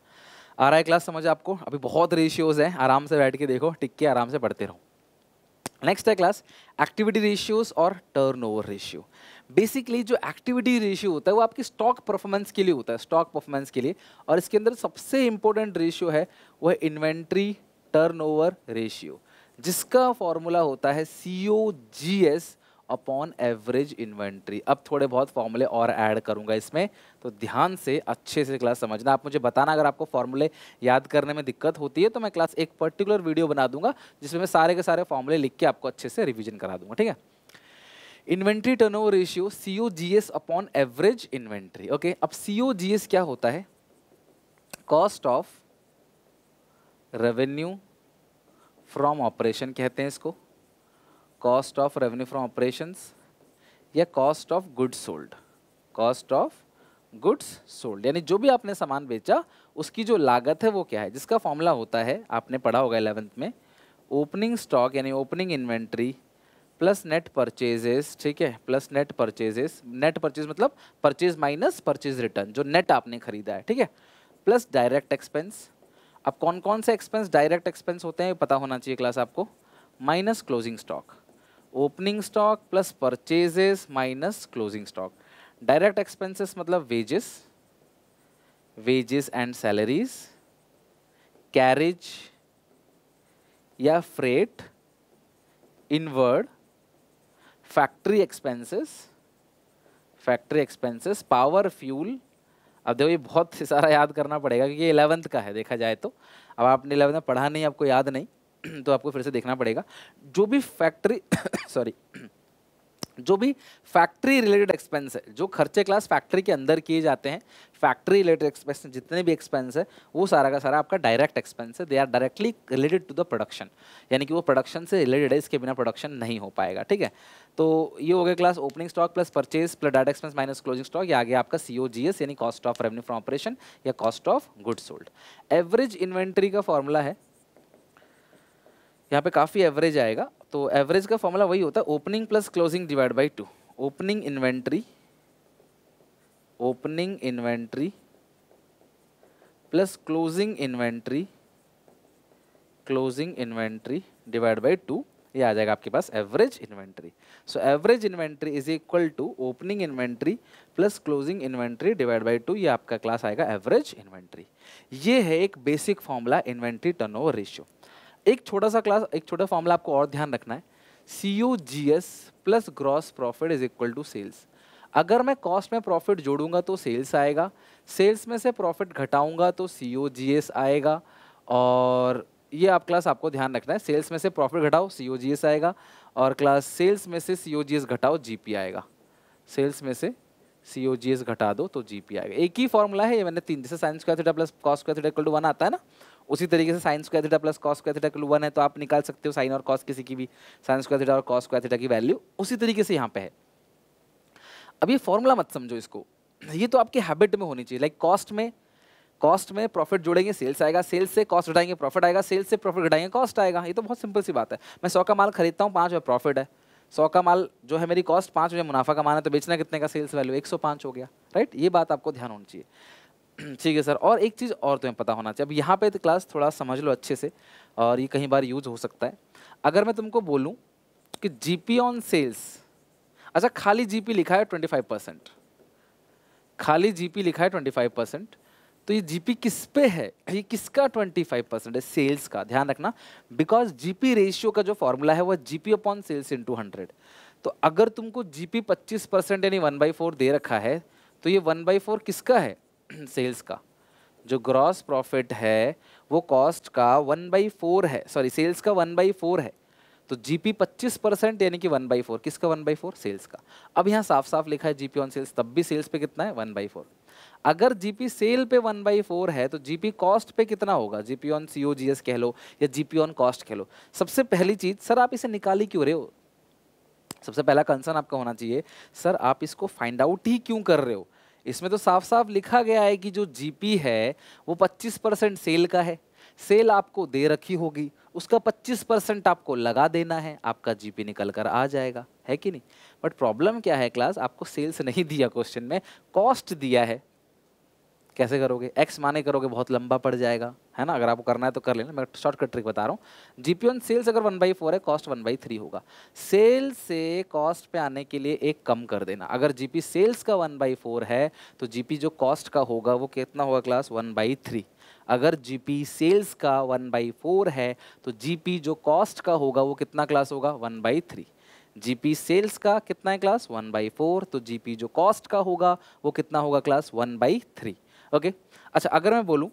आ रहा है क्लास समझ आपको अभी बहुत रेशियोज हैं आराम से बैठ के देखो टिक के आराम से पढ़ते रहो नेक्स्ट है क्लास एक्टिविटी रेशियोज और टर्नओवर रेशियो बेसिकली जो एक्टिविटी रेशियो होता है वो आपकी स्टॉक परफॉर्मेंस के लिए होता है स्टॉक परफॉर्मेंस के लिए और इसके अंदर सबसे इंपॉर्टेंट रेशियो है वो है इन्वेंट्री टर्नओवर रेशियो जिसका फॉर्मूला होता है C O G S upon average inventory अब थोड़े बहुत फॉर्मूले और ऐड करूंगा इसमें तो ध्यान से अच्छे से क्लास समझना आप मुझे बताना अगर आपको फॉर्मूले याद करने में दिक्कत होती है तो मैं क्लास एक पर्टिकुलर वीडियो बना दूंगा जिसमें मैं सारे के सारे फॉर्मूले लिख के आपको अच्छे से रिविजन करा दूंगा ठीक है inventory turn over ratio C O G S upon average inventory okay अब सी ओ जी एस क्या होता है cost of revenue from operation कहते हैं इसको cost of revenue from operations या cost of goods sold cost of goods sold यानी जो भी आपने सामान बेचा उसकी जो लागत है वो क्या है जिसका फॉर्मूला होता है आपने पढ़ा होगा एलेवेंथ में ओपनिंग स्टॉक यानी opening inventory plus net purchases ठीक है plus net purchases net purchase मतलब परचेज माइनस परचेज रिटर्न जो नेट आपने खरीदा है ठीक है प्लस डायरेक्ट एक्सपेंस अब कौन कौन से एक्सपेंस डायरेक्ट एक्सपेंस होते हैं पता होना चाहिए क्लास आपको minus closing stock opening stock plus purchases minus closing stock direct expenses मतलब wages wages and salaries carriage या freight inward factory expenses factory expenses power fuel अब देखो ये बहुत सारा याद करना पड़ेगा क्योंकि ये इलेवंथ का है देखा जाए तो अब आपने इलेवंथ में पढ़ा नहीं आपको याद नहीं तो आपको फिर से देखना पड़ेगा जो भी फैक्ट्री सॉरी जो भी फैक्ट्री रिलेटेड एक्सपेंस है जो खर्चे क्लास फैक्ट्री के अंदर किए जाते हैं फैक्ट्री रिलेटेड एक्सपेंस जितने भी एक्सपेंस है वो सारा का सारा आपका डायरेक्ट एक्सपेंस है they are directly related to the production यानी कि वो प्रोडक्शन से रिलेटेड है इसके बिना प्रोडक्शन नहीं हो पाएगा ठीक है तो ये हो गया class opening stock plus purchase plus direct expense minus closing stock या आगे आपका सी ओ जी एस यानी cost of revenue from operation या cost of good sold average inventory का फॉर्मूला है यहाँ पे काफ़ी एवरेज आएगा तो एवरेज का फॉर्मूला वही होता है opening plus closing divide by two opening inventory opening inventory plus closing inventory closing inventory divide by two ये आ जाएगा आपके पास average inventory so average inventory is equal to opening inventory plus closing inventory divide by two ये आपका class आएगा average inventory ये है एक basic formula inventory turn over ratio एक छोटा सा क्लास एक छोटा फॉर्मूला आपको और ध्यान रखना है C U G S plus gross profit is equal to sales अगर मैं कॉस्ट में प्रॉफिट जोड़ूंगा तो सेल्स आएगा सेल्स में से प्रॉफिट घटाऊंगा तो सी ओ जी एस आएगा और ये आप क्लास आपको ध्यान रखना है सेल्स में से प्रॉफिट घटाओ सी ओ जी एस आएगा और क्लास सेल्स में से सी ओ जी एस घटाओ जी पी आएगा सेल्स में से सी ओ जी एस घटा दो तो जी पी आएगा एक ही फॉर्मूला है ये मैंने तीन जैसे sine square theta plus cos square theta equal to one आता है ना उसी तरीके से sine square theta plus cos square theta one है तो आप निकाल सकते हो साइन और कॉस किसी की भी साइन स्क्वायर थीटा और कॉस स्क्वायर थीटा की वैल्यू उसी तरीके से यहाँ पे है अब ये फॉर्मूला मत समझो इसको ये तो आपके हैबिट में होनी चाहिए लाइक कॉस्ट में कॉस्ट में प्रॉफिट जोड़ेंगे सेल्स आएगा सेल्स से कॉस्ट घटाएंगे प्रॉफिट आएगा सेल्स से प्रॉफिट घटाएंगे कॉस्ट आएगा ये तो बहुत सिंपल सी बात है मैं सौ का माल खरीदता हूँ पाँच रुपये प्रॉफिट है सौ का माल जो है मेरी कॉस्ट पाँच रुपये मुनाफा कमाना है तो बेचना कितने का सेल्स वैल्यू एक सौ पाँच हो गया राइट ये बात आपको ध्यान होनी चाहिए ठीक है सर और एक चीज़ और तुम्हें पता होना चाहिए अब यहाँ पे तो क्लास थोड़ा समझ लो अच्छे से और ये कहीं बार यूज हो सकता है अगर मैं तुमको बोलूँ कि जीपी ऑन सेल्स अच्छा खाली जीपी लिखा है ट्वेंटी फाइव परसेंट खाली जीपी लिखा है ट्वेंटी फाइव परसेंट तो ये जीपी किस पे है ये किसका ट्वेंटी फाइव परसेंट है सेल्स का ध्यान रखना बिकॉज जीपी रेशियो का जो फॉर्मूला है वह GP upon sales into hundred तो अगर तुमको जीपी पच्चीस परसेंट यानी वन बाई फोर दे रखा है तो ये वन बाई फोर किसका है सेल्स का जो ग्रॉस प्रॉफिट है वो कॉस्ट का वन बाई फोर है सॉरी सेल्स का वन बाई फोर है तो जीपी 25 परसेंट यानी कि वन बाई फोर किसका वन बाई फोर सेल्स का अब यहाँ साफ साफ लिखा है जीपी ऑन सेल्स तब भी सेल्स पे कितना है वन बाई फोर अगर जीपी सेल पे वन बाई फोर है तो जीपी कॉस्ट पे कितना होगा GP on C G S कह लो या जीपी ऑन कॉस्ट कह लो सबसे पहली चीज़ सर आप इसे निकाली क्यों रहे हो सबसे पहला कंसर्न आपका होना चाहिए सर आप इसको फाइंड आउट ही क्यों कर रहे हो इसमें तो साफ साफ लिखा गया है कि जो जीपी है वो 25 परसेंट सेल का है सेल आपको दे रखी होगी उसका 25 परसेंट आपको लगा देना है आपका जीपी निकल कर आ जाएगा है कि नहीं बट प्रॉब्लम क्या है क्लास आपको सेल्स नहीं दिया क्वेश्चन में कॉस्ट दिया है कैसे करोगे एक्स माने करोगे बहुत लंबा पड़ जाएगा है ना अगर आपको करना है तो कर लेना मैं शॉर्टकट ट्रिक बता रहा हूँ जी पी ऑन सेल्स अगर वन बाई फोर है कॉस्ट वन बाई थ्री होगा सेल से कॉस्ट पे आने के लिए एक कम कर देना अगर जी पी सेल्स का वन बाई फोर है तो जी पी जो कॉस्ट का होगा वो कितना होगा क्लास वन बाई थ्री अगर जी पी सेल्स का वन बाई फोर है तो जी पी जो कॉस्ट का होगा वो कितना क्लास होगा one by three GP sales का कितना है क्लास वन बाई फोर तो जीपी जो कॉस्ट का होगा वो कितना होगा class one by three okay अच्छा अगर मैं बोलूँ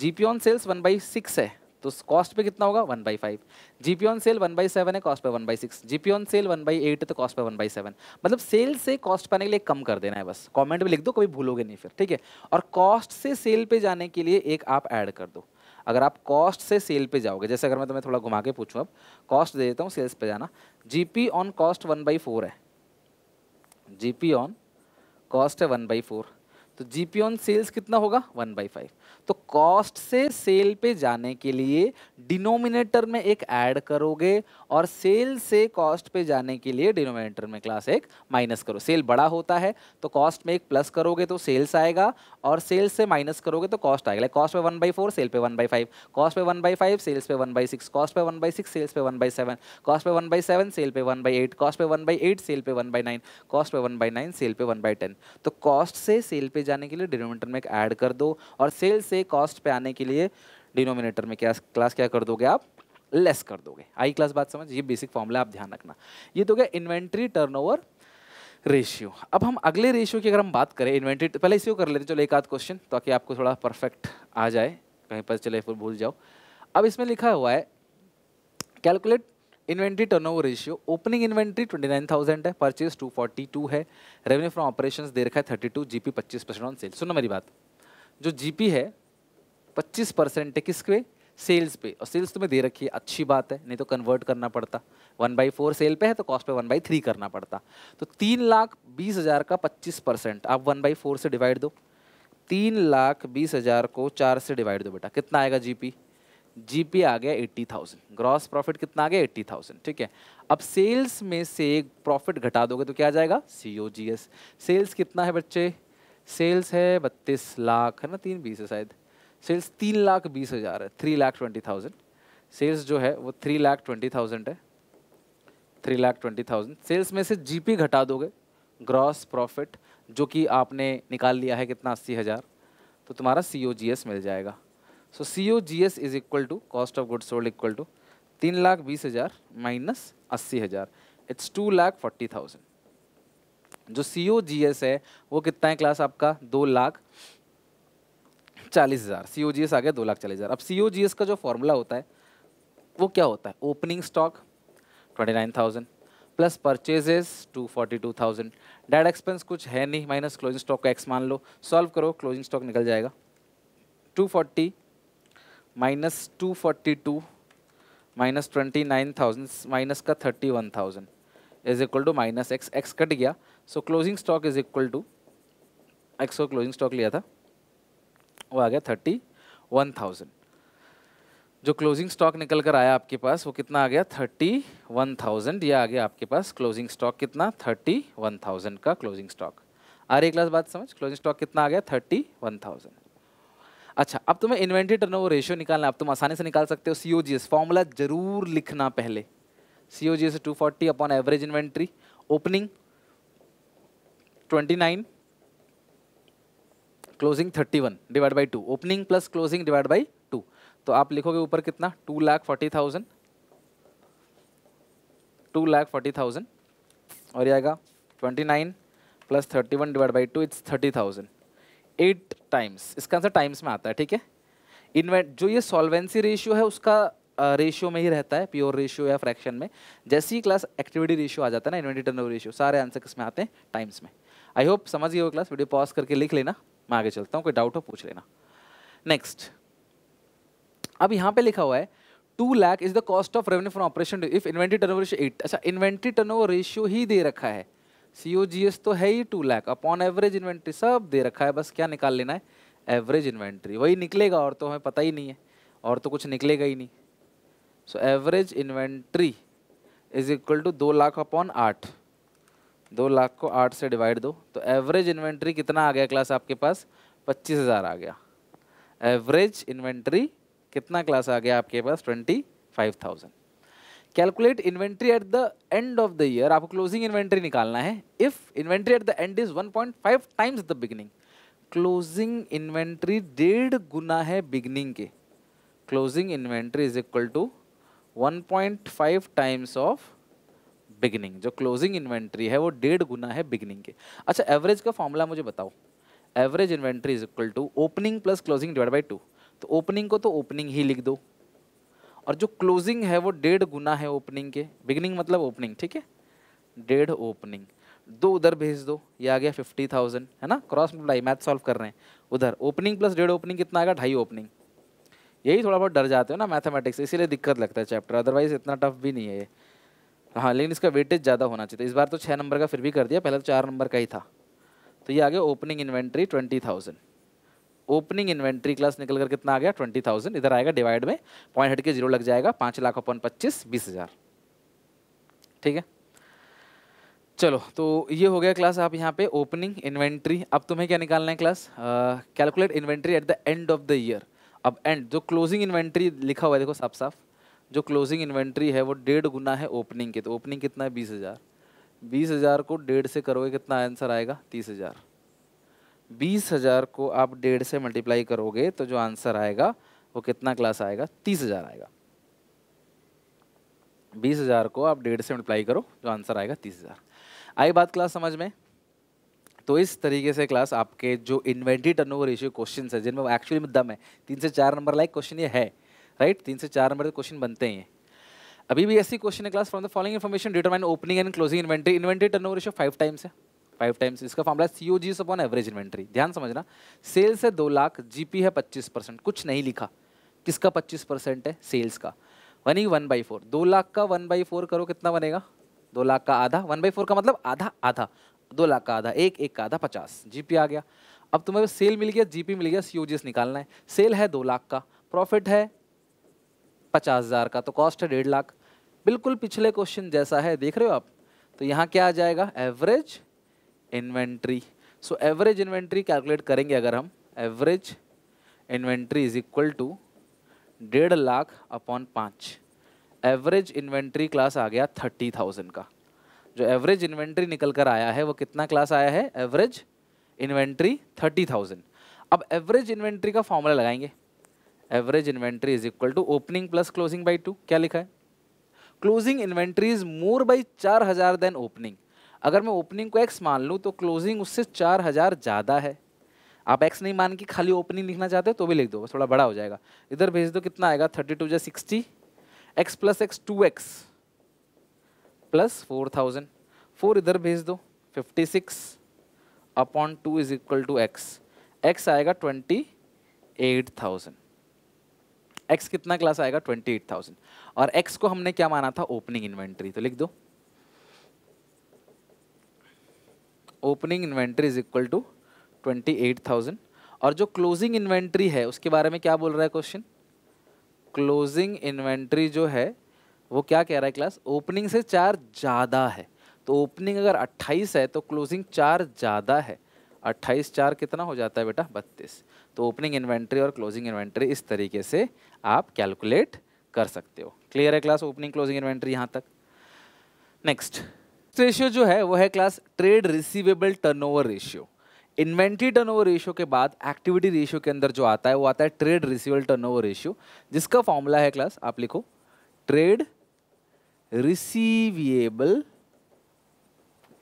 GP on sales one by six है तो कॉस्ट पे कितना होगा one by five GP on sale one by seven है कॉस्ट पे one by six GP on sale one by eight है तो कॉस्ट पे वन बाई सेवन मतलब सेल से कॉस्ट पाने के लिए कम कर देना है बस कमेंट में लिख दो कभी भूलोगे नहीं फिर ठीक है और कॉस्ट से सेल पे जाने के लिए एक आप ऐड कर दो अगर आप कॉस्ट से सेल पे जाओगे जैसे अगर मैं तुम्हें थोड़ा घुमा के पूछूँ अब कॉस्ट दे देता हूँ सेल्स पे जाना GP on cost one by four है जीपी ऑन कॉस्ट है वन बाई फोर तो जीपी ऑन सेल्स कितना होगा वन बाई फाइव तो कॉस्ट से सेल पे जाने के लिए डिनोमिनेटर में एक ऐड करोगे और सेल से कॉस्ट पे जाने के लिए डिनोमिनेटर में क्लास एक माइनस करो सेल बड़ा होता है तो कॉस्ट में एक प्लस करोगे तो सेल्स आएगा और सेल्स से माइनस करोगे तो कॉस्ट आएगा कॉस्ट पे वन बाई फोर सेल पे वन बाई फाइव कॉस्ट पे वन बाई फाइव सेल्स पे वन बाई सिक्स कॉस्ट पे वन बाई सिक्स सेल्स पे वन बाई सेवन कॉस्ट पे वन बाई सेवन सेल पे वन बाई एट कॉस्ट पे one by eight sale पे one by nine cost पे one by nine sale पे one by ten तो cost से sale पे जाने के लिए डिनोमिनेटर में एक ऐड कर दो और सेल्स से कॉस्ट पे आने के लिए डिनोमिनेटर में क्या क्लास क्या कर दोगे आप लेस कर दोगे आई क्लास बात समझ ये बेसिक फॉर्मूला आप ध्यान रखना ये तो क्या इन्वेंट्री टर्नओवर रेशियो अब हम अगले रेशियो की अगर हम बात करें इन्वेंट्री पहले इसी कर लेते चलो एक आध क्वेश्चन ताकि आपको थोड़ा परफेक्ट आ जाए कहीं पर चले फिर भूल जाओ अब इसमें लिखा हुआ है calculate inventory turnover ratio opening inventory 29,000 है परचेज 242 है रेवेन्यू फ्रॉम ऑपरेशंस दे रखा है 32 जीपी 25 परसेंट ऑन सेल सुनो मेरी बात जो जीपी है पच्चीस परसेंट है किसके सेल्स पे और सेल्स तुम्हें दे रखी है अच्छी बात है नहीं तो कन्वर्ट करना पड़ता वन बाई फोर सेल पे है तो कॉस्ट पे वन बाई थ्री करना पड़ता तो तीन लाख बीस हज़ार का पच्चीस परसेंट आप वन बाई फोर से डिवाइड दो तीन लाख बीस हज़ार को चार से डिवाइड दो बेटा कितना आएगा जीपी जीपी आ गया एट्टी थाउजेंड ग्रॉस प्रॉफिट कितना आ गया एट्टी थाउजेंड ठीक है अब सेल्स में से प्रॉफिट घटा दोगे तो क्या आ जाएगा सी ओ जी एस सेल्स कितना है बच्चे सेल्स है बत्तीस लाख है ना तीन बीस है शायद सेल्स तीन लाख बीस हज़ार है three lakh twenty thousand sales जो है वो थ्री लाख ट्वेंटी थाउजेंड है three lakh twenty thousand sales में से जीपी घटा दोगे ग्रॉस प्रॉफिट जो कि आपने निकाल लिया है कितना अस्सी हज़ार तो तुम्हारा सी ओ जी एस मिल जाएगा so C O G S is equal to cost of goods sold equal to तीन लाख बीस हज़ार माइनस अस्सी हज़ार it's two lakh forty thousand जो सी ओ जी एस है वो कितना है क्लास आपका दो लाख चालीस हज़ार सी ओ जी एस आ गया दो लाख चालीस हज़ार अब सी ओ जी एस का जो फॉर्मूला होता है वो क्या होता है opening stock twenty nine thousand plus purchases two forty two thousand dead expense कुछ है नहीं माइनस क्लोजिंग स्टॉक का एक्स मान लो सॉल्व करो क्लोजिंग स्टॉक निकल जाएगा two forty minus two forty two minus twenty nine thousand minus का thirty one thousand is equal to minus X X cut गया so closing stock is equal to X को closing stock लिया था वो आ गया थर्टी वन थाउजेंड जो closing stock निकल कर आया आपके पास वो कितना आ गया थर्टी वन थाउजेंड या आ गया आपके पास क्लोजिंग स्टॉक कितना थर्टी वन थाउजेंड का क्लोजिंग स्टॉक आ रही क्लास बात समझ क्लोजिंग स्टॉक कितना आ गया थर्टी वन थाउजेंड अच्छा अब तुम्हें इन्वेंट्री टर्न ओवर रेशियो निकालना आप तुम आसानी से निकाल सकते हो सी ओ जी एस फॉर्मूला जरूर लिखना पहले C O G S two forty upon average inventory opening twenty nine closing thirty one divide by two opening plus closing divide by two तो आप लिखोगे ऊपर कितना two lakh forty thousand two lakh forty thousand और ये आएगा twenty nine plus thirty one divide by two it's thirty thousand eight times इसका answer times में आता है ठीक है इन्वेंट जो ये सॉल्वेंसी रेशियो है उसका रेशियो में ही रहता है प्योर रेशियो या फ्रैक्शन में जैसे ही क्लास एक्टिविटी रेशियो आ जाता है ना इन्वेंटी टर्न रेशियो सारे आंसर किस में आते हैं टाइम्स में आई होप समझ गए हो क्लास वीडियो पॉज करके लिख लेना मैं आगे चलता हूँ कोई डाउट हो पूछ लेना नेक्स्ट अब यहाँ पे लिखा हुआ है two lakh is the cost of revenue from operation if inventory turn over ratio eight अच्छा इन्वेंट्री टर्न ओवर रेशियो ही दे रखा है सी जी एस तो है ही two lakh upon average inventory सब दे रखा है बस क्या निकाल लेना है एवरेज इन्वेंट्री वही निकलेगा और तो हमें पता ही नहीं है और तो कुछ निकलेगा ही नहीं so average inventory is equal to दो लाख अपॉन आठ दो लाख को आठ से डिवाइड दो तो एवरेज इन्वेंट्री कितना आ गया क्लास आपके पास पच्चीस हज़ार आ गया एवरेज इन्वेंट्री कितना क्लास आ गया आपके पास twenty five thousand calculate inventory at the end of the year आपको क्लोजिंग इन्वेंट्री निकालना है if inventory at the end is five times the beginning closing inventory डेढ़ गुना है बिगनिंग के closing inventory is equal to one point five times of beginning जो closing inventory है वो डेढ़ गुना है बिगनिंग के अच्छा एवरेज का फॉर्मूला मुझे बताओ average inventory is equal to opening plus closing divide by two तो ओपनिंग को तो ओपनिंग ही लिख दो और जो क्लोजिंग है वो डेढ़ गुना है ओपनिंग के बिगनिंग मतलब ओपनिंग ठीक है डेढ़ ओपनिंग दो उधर भेज दो ये आ गया फिफ्टी थाउजेंड है ना क्रॉस मल्टीप्लाई मैथ सॉल्व कर रहे हैं उधर ओपनिंग प्लस डेढ़ ओपनिंग कितना आएगा ढाई ओपनिंग यही थोड़ा बहुत डर जाते हो ना मैथमेटिक्स इसीलिए दिक्कत लगता है चैप्टर अदरवाइज इतना टफ भी नहीं है ये हाँ लेकिन इसका वेटेज ज़्यादा होना चाहिए इस बार तो छः नंबर का फिर भी कर दिया पहले तो चार नंबर का ही था तो ये आ गया opening inventory twenty thousand opening inventory class निकल कर कितना आ गया ट्वेंटी थाउजेंड इधर आएगा डिवाइड में पॉइंट हट के जीरो लग जाएगा पाँच लाख अपन पच्चीस बीस हज़ार ठीक है चलो तो ये हो गया क्लास आप यहाँ पे ओपनिंग इन्वेंट्री अब तुम्हें क्या निकालना है class calculate inventory at the end of the year अब एंड जो क्लोजिंग इन्वेंट्री लिखा हुआ है देखो साफ साफ जो क्लोजिंग इन्वेंट्री है वो डेढ़ गुना है ओपनिंग के तो ओपनिंग कितना है बीस हज़ार बीस हज़ार को डेढ़ से करोगे कितना आंसर आएगा तीस हज़ार बीस हज़ार को आप डेढ़ से मल्टीप्लाई करोगे तो जो आंसर आएगा वो कितना क्लास आएगा तीस हज़ार आएगा बीस हज़ार को आप डेढ़ से मल्टीप्लाई करो जो आंसर आएगा तीस हज़ार आई बात क्लास समझ में तो इस तरीके से क्लास आपके जो इन्वेंट्री टर्नओवर रेशियो क्वेश्चन है जिनमें एक्चुअली में दम है तीन से चार नंबर लाइक क्वेश्चन ये है राइट तीन से चार नंबर के क्वेश्चन बनते हैं अभी भी ऐसी क्वेश्चन है class from the following information determine opening and closing inventory inventory turnover ratio five times है फाइव टाइम्स इसका formula C O G upon average inventory ध्यान समझना सेल्स है दो लाख जीपी है पच्चीस परसेंट कुछ नहीं लिखा किसका पच्चीस परसेंट है सेल्स का वन ही वन बाई फोर दो लाख का वन बाई फोर करो कितना बनेगा दो लाख का आधा वन बाई फोर का मतलब आधा आधा दो लाख का आधा एक एक का आधा पचास जीपी आ गया अब तुम्हें सेल मिल गया जीपी मिल गया सी ओ जी एस निकालना है सेल है दो लाख का प्रॉफिट है पचास हज़ार का तो कॉस्ट है डेढ़ लाख बिल्कुल पिछले क्वेश्चन जैसा है देख रहे हो आप तो यहाँ क्या आ जाएगा average inventory so average inventory calculate करेंगे अगर हम average inventory is equal to डेढ़ लाख अपॉन पाँच एवरेज इन्वेंट्री क्लास आ गया थर्टी थाउजेंड का जो एवरेज इन्वेंट्री निकल कर आया है वो कितना क्लास आया है एवरेज इन्वेंट्री थर्टी थाउजेंड अब एवरेज इन्वेंट्री का फॉर्मूला लगाएंगे average inventory is equal to opening plus closing by two क्या लिखा है closing inventory is more by चार हज़ार देन ओपनिंग अगर मैं ओपनिंग को एक्स मान लूँ तो क्लोजिंग उससे चार हज़ार ज़्यादा है आप एक्स नहीं मान के खाली ओपनिंग लिखना चाहते हो तो भी लिख दो थोड़ा बड़ा हो जाएगा इधर भेज दो कितना आएगा थर्टी टू जो sixty X plus x two x plus four thousand four इधर भेज दो fifty six upon two is equal to X X आएगा ट्वेंटी एट थाउजेंड एक्स कितना क्लास आएगा ट्वेंटी एट थाउजेंड और एक्स को हमने क्या माना था ओपनिंग इन्वेंट्री तो लिख दो opening inventory is equal to twenty eight thousand और जो क्लोजिंग इन्वेंट्री है उसके बारे में क्या बोल रहा है क्वेश्चन क्लोजिंग इन्वेंट्री जो है वो क्या कह रहा है क्लास ओपनिंग से चार ज़्यादा है तो ओपनिंग अगर 28 है तो क्लोजिंग चार ज़्यादा है अट्ठाईस चार कितना हो जाता है बेटा बत्तीस तो ओपनिंग इन्वेंट्री और क्लोजिंग इन्वेंट्री इस तरीके से आप कैलकुलेट कर सकते हो क्लियर है क्लास ओपनिंग क्लोजिंग इन्वेंट्री यहाँ तक नेक्स्ट रेशियो जो है वो है class trade receivable turnover ratio inventory turnover ratio के बाद एक्टिविटी रेशियो के अंदर जो आता है वो आता है ट्रेड रिसीवेबल टर्नओवर रेशियो जिसका फॉर्मूला है क्लास आप लिखो ट्रेड रिसीविएबल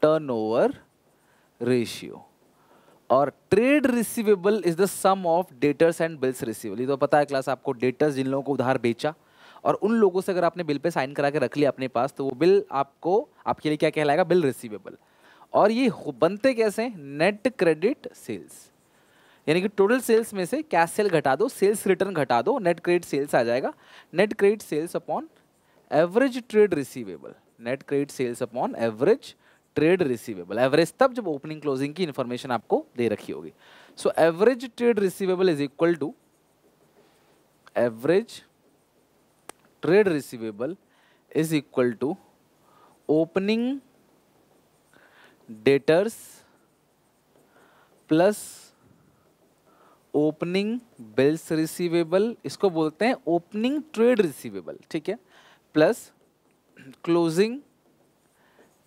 टर्नओवर रेशियो और trade receivable is the sum of debtors and bills receivable ये तो पता है क्लास आपको डेटर्स जिन लोगों को उधार बेचा और उन लोगों से अगर आपने बिल पे साइन करा के रख लिया अपने पास तो वो बिल आपको आपके लिए क्या कहलाएगा बिल रिसीवेबल और ये बनते कैसे नेट क्रेडिट सेल्स यानी कि टोटल सेल्स में से कैश सेल घटा दो सेल्स रिटर्न घटा दो नेट क्रेडिट सेल्स आ जाएगा net credit sales upon average trade receivable net credit sales upon average trade receivable average तब जब ओपनिंग क्लोजिंग की इन्फॉर्मेशन आपको दे रखी होगी so average trade receivable is equal to average trade receivable is equal to opening debtors plus opening bills receivable इसको बोलते हैं ओपनिंग ट्रेड रिसीवेबल ठीक है plus closing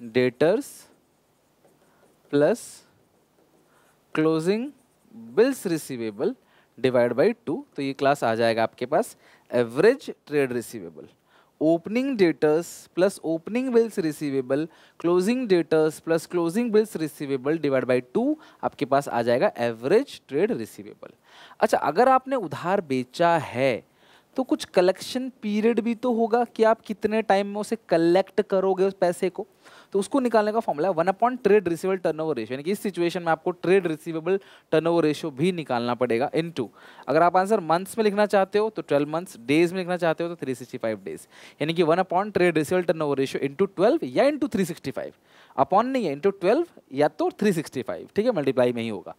debtors plus closing bills receivable divide by two तो ये class आ जाएगा आपके पास average trade receivable opening debtors plus opening bills receivable closing debtors plus closing bills receivable divide by two आपके पास आ जाएगा एवरेज ट्रेड रिसीवेबल अच्छा अगर आपने उधार बेचा है तो कुछ कलेक्शन पीरियड भी तो होगा कि आप कितने टाइम में उसे कलेक्ट करोगे उस पैसे को तो उसको निकालने का फॉर्मूला है one upon trade receivable over ratio यानी कि इस सिचुएशन में आपको ट्रेड रिसीवेबल ओवर रेशियो भी निकालना पड़ेगा इन टू अगर आप आंसर मंथ्स में लिखना चाहते हो तो ट्वेल्व मंथ्स डेज में लिखना चाहते हो तो थ्री सिक्सटी फाइव डेज यानी कि one upon trade receivable over ratio into twelve या to three sixty five upon नहीं है इंटू ट्वेल्व या तो थ्री सिक्सटी फाइव ठीक है मल्टीप्लाई में ही होगा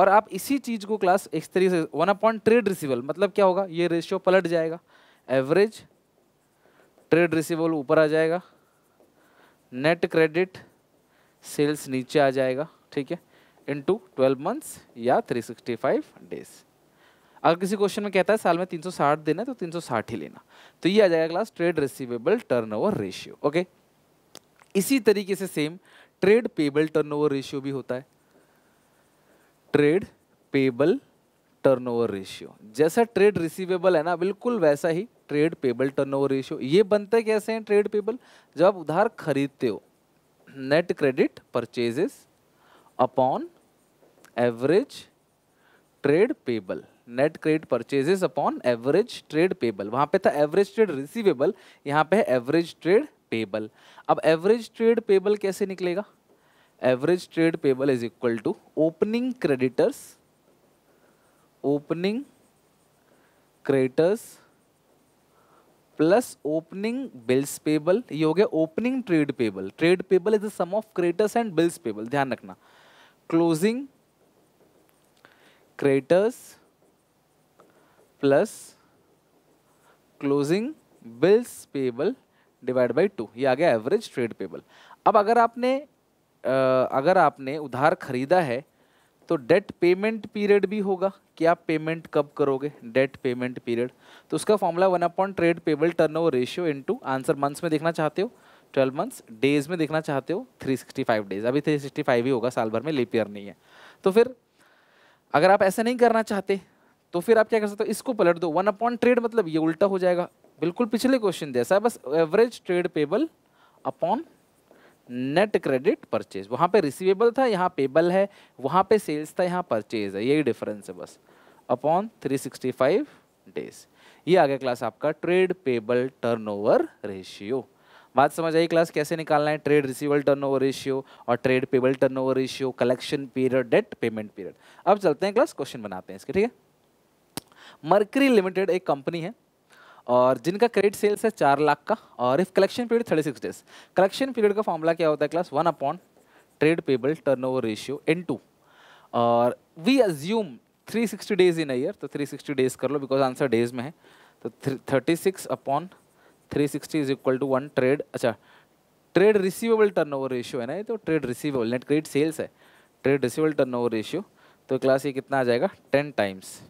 और आप इसी चीज़ को क्लास एक तरीके से वन अपॉइंट ट्रेड रिसिवल मतलब क्या होगा ये रेशियो पलट जाएगा एवरेज ट्रेड रिसिवल ऊपर आ जाएगा नेट क्रेडिट सेल्स नीचे आ जाएगा ठीक है इन टू ट्वेल्व मंथ्स या 365 डेज अगर किसी क्वेश्चन में कहता है साल में 360 दिन है तो 360 ही लेना तो ये आ जाएगा class trade receivable turnover ratio okay इसी तरीके से same trade payable turnover ratio भी होता है ट्रेड पेबल टर्नओवर रेशियो जैसा ट्रेड रिसीवेबल है ना बिल्कुल वैसा ही ट्रेड पेबल टर्नओवर रेशियो ये बनते कैसे हैं ट्रेड पेबल जब आप उधार खरीदते हो net credit purchases upon average trade payable net credit purchases upon average trade payable वहाँ पे था एवरेज ट्रेड रिसीवेबल यहाँ पे है एवरेज ट्रेड पेबल अब एवरेज ट्रेड पेबल कैसे निकलेगा average trade payable is equal to opening creditors opening creditors plus opening bills payable ये हो गया opening trade payable trade payable is the sum of creditors and bills payable ध्यान रखना closing craters plus closing bills payable divide by two ये आ गया average trade payable अब अगर आपने अगर आपने उधार खरीदा है तो डेट पेमेंट पीरियड भी होगा कि आप पेमेंट कब करोगे डेट पेमेंट पीरियड तो उसका formula one upon trade payable turn over ratio into answer months में देखना चाहते हो ट्वेल्व मंथ्स डेज में देखना चाहते हो थ्री सिक्सटी फाइव डेज अभी थ्री सिक्सटी फाइव ही होगा साल भर में लेपियर नहीं है तो फिर अगर आप ऐसा नहीं करना चाहते तो फिर आप क्या कर सकते हो इसको पलट दो वन अपॉन ट्रेड मतलब ये उल्टा हो जाएगा बिल्कुल पिछले क्वेश्चन जैसा बस average trade payable upon net credit purchase वहाँ पे रिसीवेबल था यहाँ पेबल है वहाँ पे सेल्स था यहाँ परचेज है यही डिफरेंस है बस अपॉन 365 डेज ये आ गया क्लास आपका ट्रेड पेबल टर्नओवर रेशियो बात समझ आई क्लास कैसे निकालना है ट्रेड टर्न टर्नओवर रेशियो और trade payable turnover ratio collection period debt payment period अब चलते हैं क्लास क्वेश्चन बनाते हैं इसके ठीक है मर्करी लिमिटेड एक कंपनी है और जिनका क्रेडिट सेल्स है चार लाख का और if collection period thirty six days collection period का फॉर्मूला क्या होता है class one upon trade payable turn over ratio into और we assume sixty days in year तो थ्री सिक्सटी डेज कर लो बिकॉज आंसर डेज में है तो thirty six upon three sixty is equal to one trade अच्छा trade receivable turn over ratio है ना ये तो trade receivable net credit sales है trade receivable turn over ratio तो क्लास ये कितना आ जाएगा ten times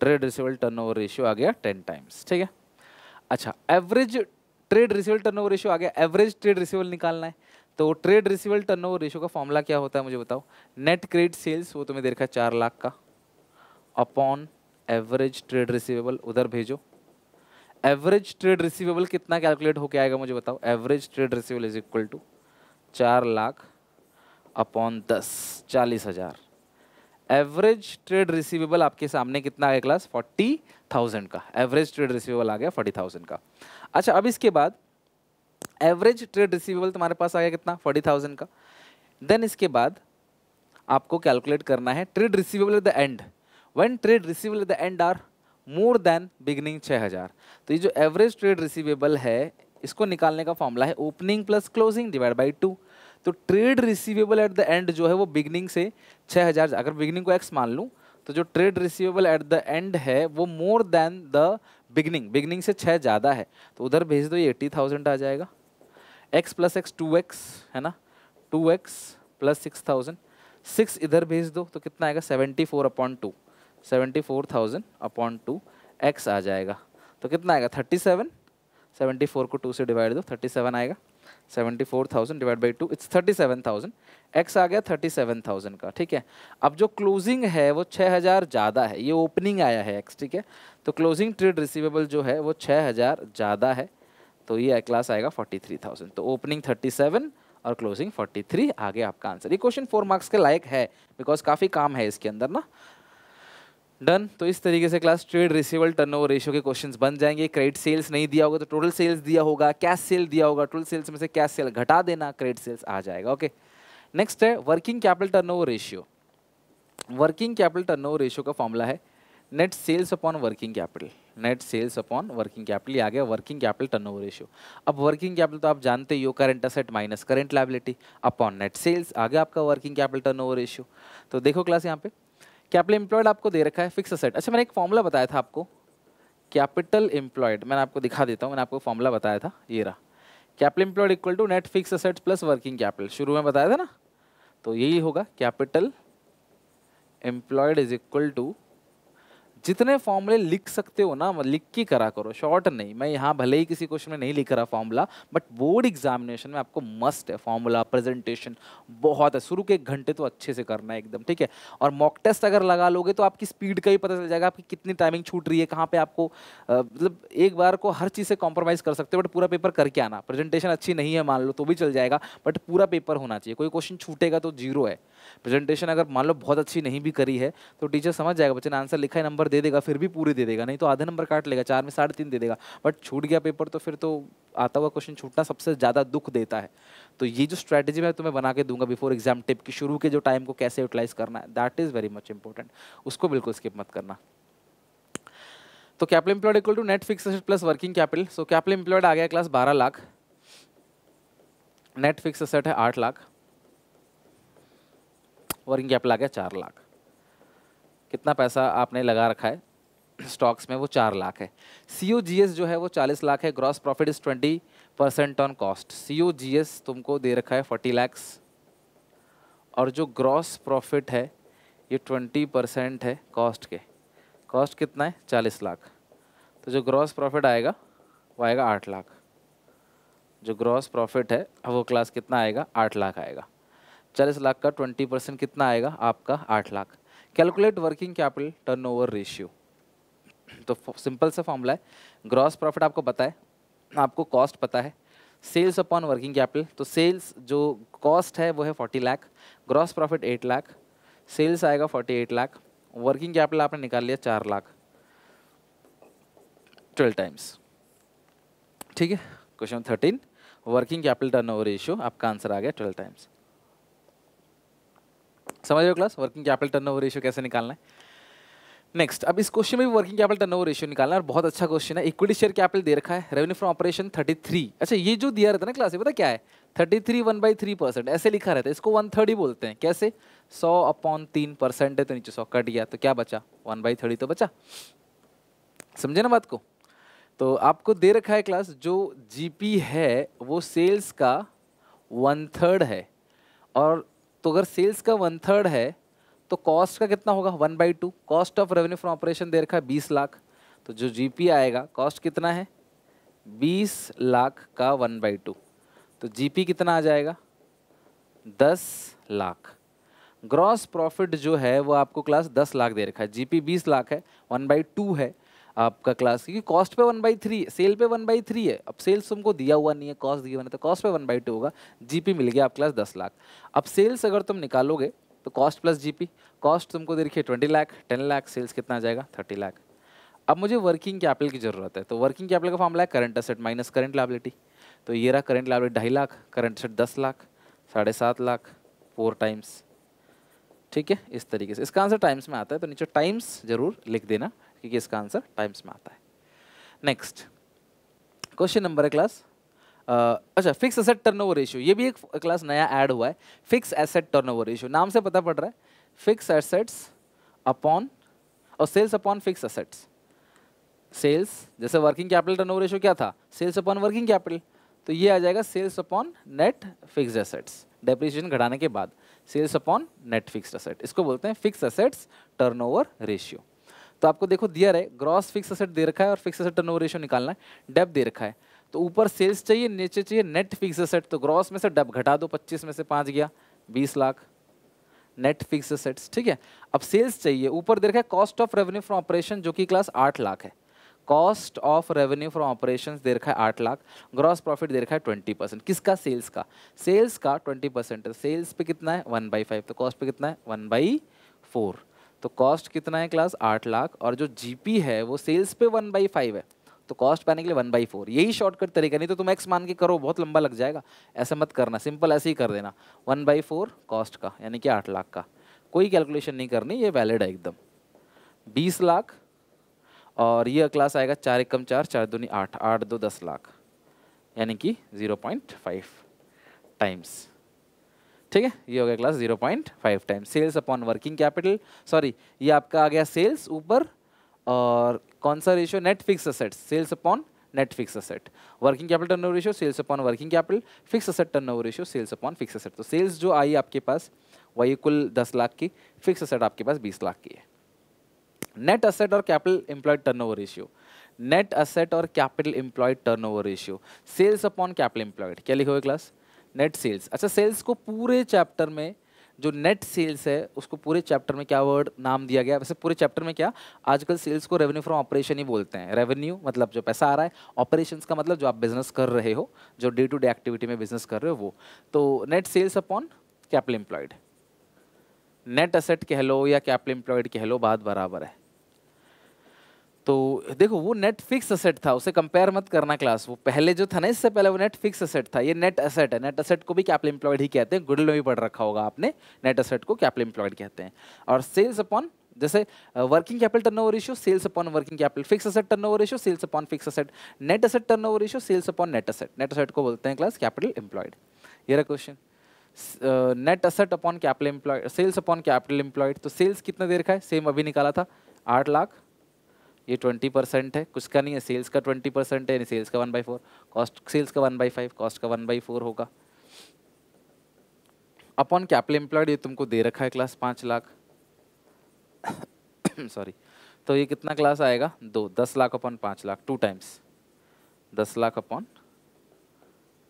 trade receivable turn over ratio आ गया टेन टाइम्स ठीक है अच्छा average trade receivable turnover ratio आ गया एवरेज ट्रेड रिसिवल निकालना है तो ट्रेड रिसिवल टर्नओवर रेशियो का फॉर्मूला क्या होता है मुझे बताओ नेट क्रेडिट सेल्स वो तुम्हें देखा चार लाख का अपॉन एवरेज ट्रेड रिसिवेबल उधर भेजो एवरेज ट्रेड रिसिवेबल कितना कैलकुलेट होके आएगा मुझे बताओ average trade receivable is equal to चार लाख अपॉन दस चालीस हज़ार एवरेज ट्रेड रिसीवेबल आपके सामने कितना आया क्लास फोर्टी थाउजेंड का एवरेज ट्रेड रिसीवेबल आ गया फोर्टी थाउजेंड का अच्छा अब इसके बाद एवरेज ट्रेड रिसीवेबल तुम्हारे पास आ गया कितना फोर्टी थाउजेंड का देन इसके बाद आपको कैलकुलेट करना है trade receivable at the end one trade receivable at the end are more than beginning छः हज़ार तो ये जो एवरेज ट्रेड रिसीवेबल है इसको निकालने का फॉर्मूला है opening plus closing divide by two तो trade receivable at the end जो है वो बिगनिंग से छः हज़ार अगर बिगनिंग को एक्स मान लूँ तो जो trade receivable at the end है वो more than the beginning beginning से छः ज़्यादा है तो उधर भेज दो ये एट्टी थाउजेंड आ जाएगा x plus x two x है ना two x plus six thousand six इधर भेज दो तो कितना आएगा seventy four upon two seventy four thousand upon two x आ जाएगा तो कितना आएगा थर्टी सेवन सेवेंटी फोर को टू से डिवाइड दो थर्टी सेवन आएगा seventy four thousand divide by two it's thirty seven thousand x आ गया थर्टी सेवन थाउजेंड का ठीक है अब जो क्लोजिंग है वो छः हज़ार ज़्यादा है ये ओपनिंग आया है एक्स ठीक है तो क्लोजिंग ट्रेड रिसीवेबल जो है वो छः हज़ार ज़्यादा है तो ये क्लास आएगा फोर्टी थ्री थाउजेंड तो ओपनिंग थर्टी सेवन और क्लोजिंग फोर्टी थ्री आगे आपका आंसर ये क्वेश्चन फोर मार्क्स के लायक है बिकॉज काफ़ी काम है इसके अंदर ना डन तो इस तरीके से class trade receivable turnover ratio के क्वेश्चंस बन जाएंगे क्रेडिट सेल्स नहीं दिया होगा तो टोटल सेल्स दिया होगा कैश सेल दिया होगा टोटल सेल्स में से कैश सेल घटा देना क्रेडिट सेल्स आ जाएगा ओके नेक्स्ट है working capital turnover ratio working capital turnover ratio का फॉर्मूला है net sales upon working capital net sales upon working capital आ गया वर्किंग कैपिटल टर्नओवर रेशियो अब वर्किंग कैपिटल तो आप जानते ही हो current asset minus current liability upon net sales आ गया आपका वर्किंग कैपिटल टर्नओवर रेशियो तो देखो क्लास यहाँ पे कैपिटल एम्प्लॉयड आपको दे रखा है फिक्स असेट अच्छा मैंने एक फॉर्मूला बताया था आपको कैपिटल एम्प्लॉयड मैंने आपको दिखा देता हूँ मैंने आपको फॉर्मूला बताया था ये रहा capital employed equal to net fix assets plus working capital शुरू में बताया था ना तो यही होगा capital employed is equal to जितने फॉर्मूले लिख सकते हो ना मतलब लिख के करा करो शॉर्ट नहीं मैं यहाँ भले ही किसी क्वेश्चन में नहीं लिख रहा फॉर्मूला बट बोर्ड एग्जामिनेशन में आपको मस्ट है फॉर्मूला प्रेजेंटेशन बहुत है शुरू के एक घंटे तो अच्छे से करना है एकदम ठीक है और मॉक टेस्ट अगर लगा लोगे तो आपकी स्पीड का ही पता चल जाएगा आपकी कितनी टाइमिंग छूट रही है कहाँ पर आपको मतलब एक बार को हर चीज़ से कॉम्प्रोमाइज़ कर सकते हो बट पूरा पेपर करके आना प्रेजेंटेशन अच्छी नहीं है मान लो तो भी चल जाएगा बट पूरा पेपर होना चाहिए कोई क्वेश्चन छूटेगा तो जीरो है प्रेजेंटेशन अगर मान लो बहुत अच्छी नहीं भी करी है तो टीचर समझ जाएगा बच्चे ने आंसर लिखा है नंबर दे देगा फिर भी पूरे दे देगा नहीं तो आधे नंबर काट लेगा चार में साढ़े तीन दे देगा बट छूट गया पेपर तो फिर तो आता हुआ क्वेश्चन छूटना सबसे ज़्यादा दुख देता है तो ये जो स्ट्रैटेजी मैं तुम्हें बना के दूंगा बिफोर एग्जाम टिप की शुरू के जो टाइम को कैसे यूटिलाइज करना है that is very much important उसको बिल्कुल स्किप मत करना तो capital employed equal to net fix plus working capital so capital employed आ गया क्लास बारह लाख नेट फिक्स असेट है आठ लाख वर्किंग कैपिटल आ गया चार लाख कितना पैसा आपने लगा रखा है स्टॉक्स में वो चार लाख है सी जो है वो चालीस लाख है gross profit is twenty percent on cost सी तुमको दे रखा है फोर्टी लैक्स और जो ग्रॉस प्रॉफिट है ये ट्वेंटी परसेंट है कॉस्ट के कॉस्ट कितना है चालीस लाख तो जो ग्रॉस प्रॉफिट आएगा वो आएगा आठ लाख जो ग्रॉस प्रॉफिट है वो क्लास कितना आएगा आठ लाख आएगा चालीस लाख का ट्वेंटी परसेंट कितना आएगा आपका आठ lakh calculate working capital turnover ratio तो सिंपल सा फॉर्मूला है ग्रॉस प्रॉफिट आपको पता है आपको कॉस्ट पता है सेल्स अपॉन वर्किंग कैपिटल तो सेल्स जो कॉस्ट है वो है forty lakh gross profit eight lakh sales आएगा forty eight lakh working capital आपने निकाल लिया चार लाख ट्वेल्व टाइम्स ठीक है question thirteen working capital turn over ratio आपका आंसर आ गया ट्वेल्व टाइम्स समझ रहे हो class working capital turnover ratio कैसे निकालना है नेक्स्ट अब इस क्वेश्चन में भी वर्किंग कैपिटल टर्नओवर रेशियो निकालना है और बहुत अच्छा क्वेश्चन है इक्विटी शेयर कैपिटल दे रखा है रेवेन्यू फ्रॉम ऑपरेशन 33 अच्छा ये जो दिया रहता है ना क्लास पता क्या है thirty three one by three percent ऐसे लिखा रहता है इसको वन थर्ड ही बोलते हैं कैसे सौ अपॉन तीन परसेंट है तो नीचे सौ कट गया तो क्या बचा वन बाई थर्टी तो बचा समझे ना बात को तो आपको दे रखा है क्लास जो जीपी है वो सेल्स का वन थर्ड है और तो अगर सेल्स का वन थर्ड है तो कॉस्ट का कितना होगा one by two cost of revenue from operation दे रखा है बीस लाख तो जो जीपी आएगा कॉस्ट कितना है बीस लाख का वन बाई टू तो जीपी कितना आ जाएगा दस लाख ग्रॉस प्रॉफिट जो है वो आपको क्लास दस लाख दे रखा है जीपी बीस लाख है वन बाई टू है आपका क्लास क्योंकि कॉस्ट पे वन बाई थ्री सेल पे वन बाई थ्री है अब सेल्स तुमको दिया हुआ नहीं है कॉस्ट दिया हुआ नहीं तो कॉस्ट पे वन बाई टू होगा जीपी मिल गया आपके पास दस लाख अब सेल्स अगर तुम निकालोगे तो कॉस्ट प्लस जीपी कॉस्ट तुमको देखिए twenty lakh ten lakh sales कितना आ जाएगा थर्टी लाख अब मुझे वर्किंग कैपिटल की जरूरत है तो वर्किंग कैपिटल का फॉर्मला है current asset minus current liability तो ये रहा करंट लाइबिलिटी ढाई लाख करंट असेट दस लाख साढ़े सात लाख फोर टाइम्स ठीक है इस तरीके से इसका आंसर टाइम्स में आता है तो नीचे टाइम्स जरूर लिख देना क्योंकि इसका आंसर टाइम्स में आता है नेक्स्ट क्वेश्चन नंबर है क्लास uh, अच्छा फिक्स एसेट टर्नओवर रेशियो ये भी एक क्लास नया ऐड हुआ है फिक्स एसेट टर्नओवर रेशियो नाम से पता पड़ रहा है फिक्स एसेट्स अपॉन और sales upon fix assets sales जैसे वर्किंग कैपिटल टर्नओवर रेशियो क्या था सेल्स अपॉन वर्किंग कैपिटल तो ये आ जाएगा sales upon net fix assets depreciation घटाने के बाद sales upon net fix asset इसको बोलते हैं फिक्स एसेट्स टर्नओवर रेशियो तो आपको देखो दिया रहे ग्रॉस फिक्स असेट दे रखा है और फिक्स असेट टर्नओवर रेशियो निकालना है डेप दे रखा है तो ऊपर सेल्स चाहिए नीचे चाहिए नेट फिक्स असेट तो ग्रॉस में से डेप घटा दो पच्चीस में से पाँच गया बीस लाख नेट फिक्स असेट्स ठीक है अब सेल्स चाहिए ऊपर दे रखा है cost of revenue from operation जो कि क्लास आठ लाख है cost of revenue from operation दे रखा है आठ लाख ग्रॉस प्रॉफिट दे रखा है ट्वेंटी परसेंट किसका सेल्स का सेल्स का ट्वेंटी परसेंट सेल्स पे कितना है वन बाई फाइव तो कॉस्ट पे कितना है वन बाई फोर तो कॉस्ट कितना है क्लास आठ लाख और जो जीपी है वो सेल्स पे वन बाई फाइव है तो कॉस्ट पाने के लिए वन बाई फोर यही शॉर्टकट तरीका नहीं तो तुम एक्स मान के करो बहुत लंबा लग जाएगा ऐसा मत करना सिंपल ऐसे ही कर देना वन बाई फोर कॉस्ट का यानी कि आठ लाख का कोई कैलकुलेशन नहीं करनी ये वैलिड है एकदम बीस लाख और ये क्लास आएगा चार एक कम चार चार दूनी आठ आठ दो दस लाख यानी कि ज़ीरो पॉइंट फाइव टाइम्स ठीक है ये हो गया class zero point five time sales upon working capital sorry ये आपका आ गया सेल्स ऊपर और कौन सा ratio net fix asset sales upon net fix asset working capital turnover ratio sales upon working capital fix asset turnover ratio sales upon fix asset तो sales जो आई आपके पास वही कुल दस लाख की फिक्स असेट आपके पास बीस लाख की है नेट असेट और capital employed turnover ratio net asset और capital employed turnover ratio sales upon capital employed क्या लिखोगे क्लास नेट सेल्स अच्छा सेल्स को पूरे चैप्टर में जो नेट सेल्स है उसको पूरे चैप्टर में क्या वर्ड नाम दिया गया वैसे पूरे चैप्टर में क्या आजकल सेल्स को रेवेन्यू फ्रॉम ऑपरेशन ही बोलते हैं रेवेन्यू मतलब जो पैसा आ रहा है ऑपरेशंस का मतलब जो आप बिजनेस कर रहे हो जो डे टू डे एक्टिविटी में बिजनेस कर रहे हो वो तो net sales upon capital employed net asset कह लो या कैपिटल एम्प्लॉयड कह लो बात बराबर है तो देखो वो नेट फिक्स असेट था उसे कंपेयर मत करना क्लास वो पहले जो था ना इससे पहले वो नेट फिक्स असेट था ये नेट असेट है नेट असेट को भी कैपिटल एम्प्लॉयड ही कहते हैं गुडविल में भी पढ़ रखा होगा आपने नेट असेट को कैपिटल एम्प्लॉयड कहते हैं और सेल्स अपॉन जैसे working capital turnover ratio sales upon working capital fix asset turnover ratio sales upon fix asset net asset turnover ratio sales upon net asset net asset को बोलते हैं class capital employed ये रहा question net asset upon capital employed sales upon capital employed तो sales कितना दे रखा है सेम अभी निकाला था आठ लाख ये ट्वेंटी परसेंट है कुछ का नहीं है सेल्स का ट्वेंटी परसेंट है यानी सेल्स का one by four cost sales का वन बाई फाइव कॉस्ट का वन बाई फोर होगा अपॉन कैपिटल एम्प्लॉयड ये तुमको दे रखा है क्लास पाँच लाख सॉरी तो ये कितना क्लास आएगा दो दस लाख अपॉन पाँच लाख टू टाइम्स दस लाख अपॉन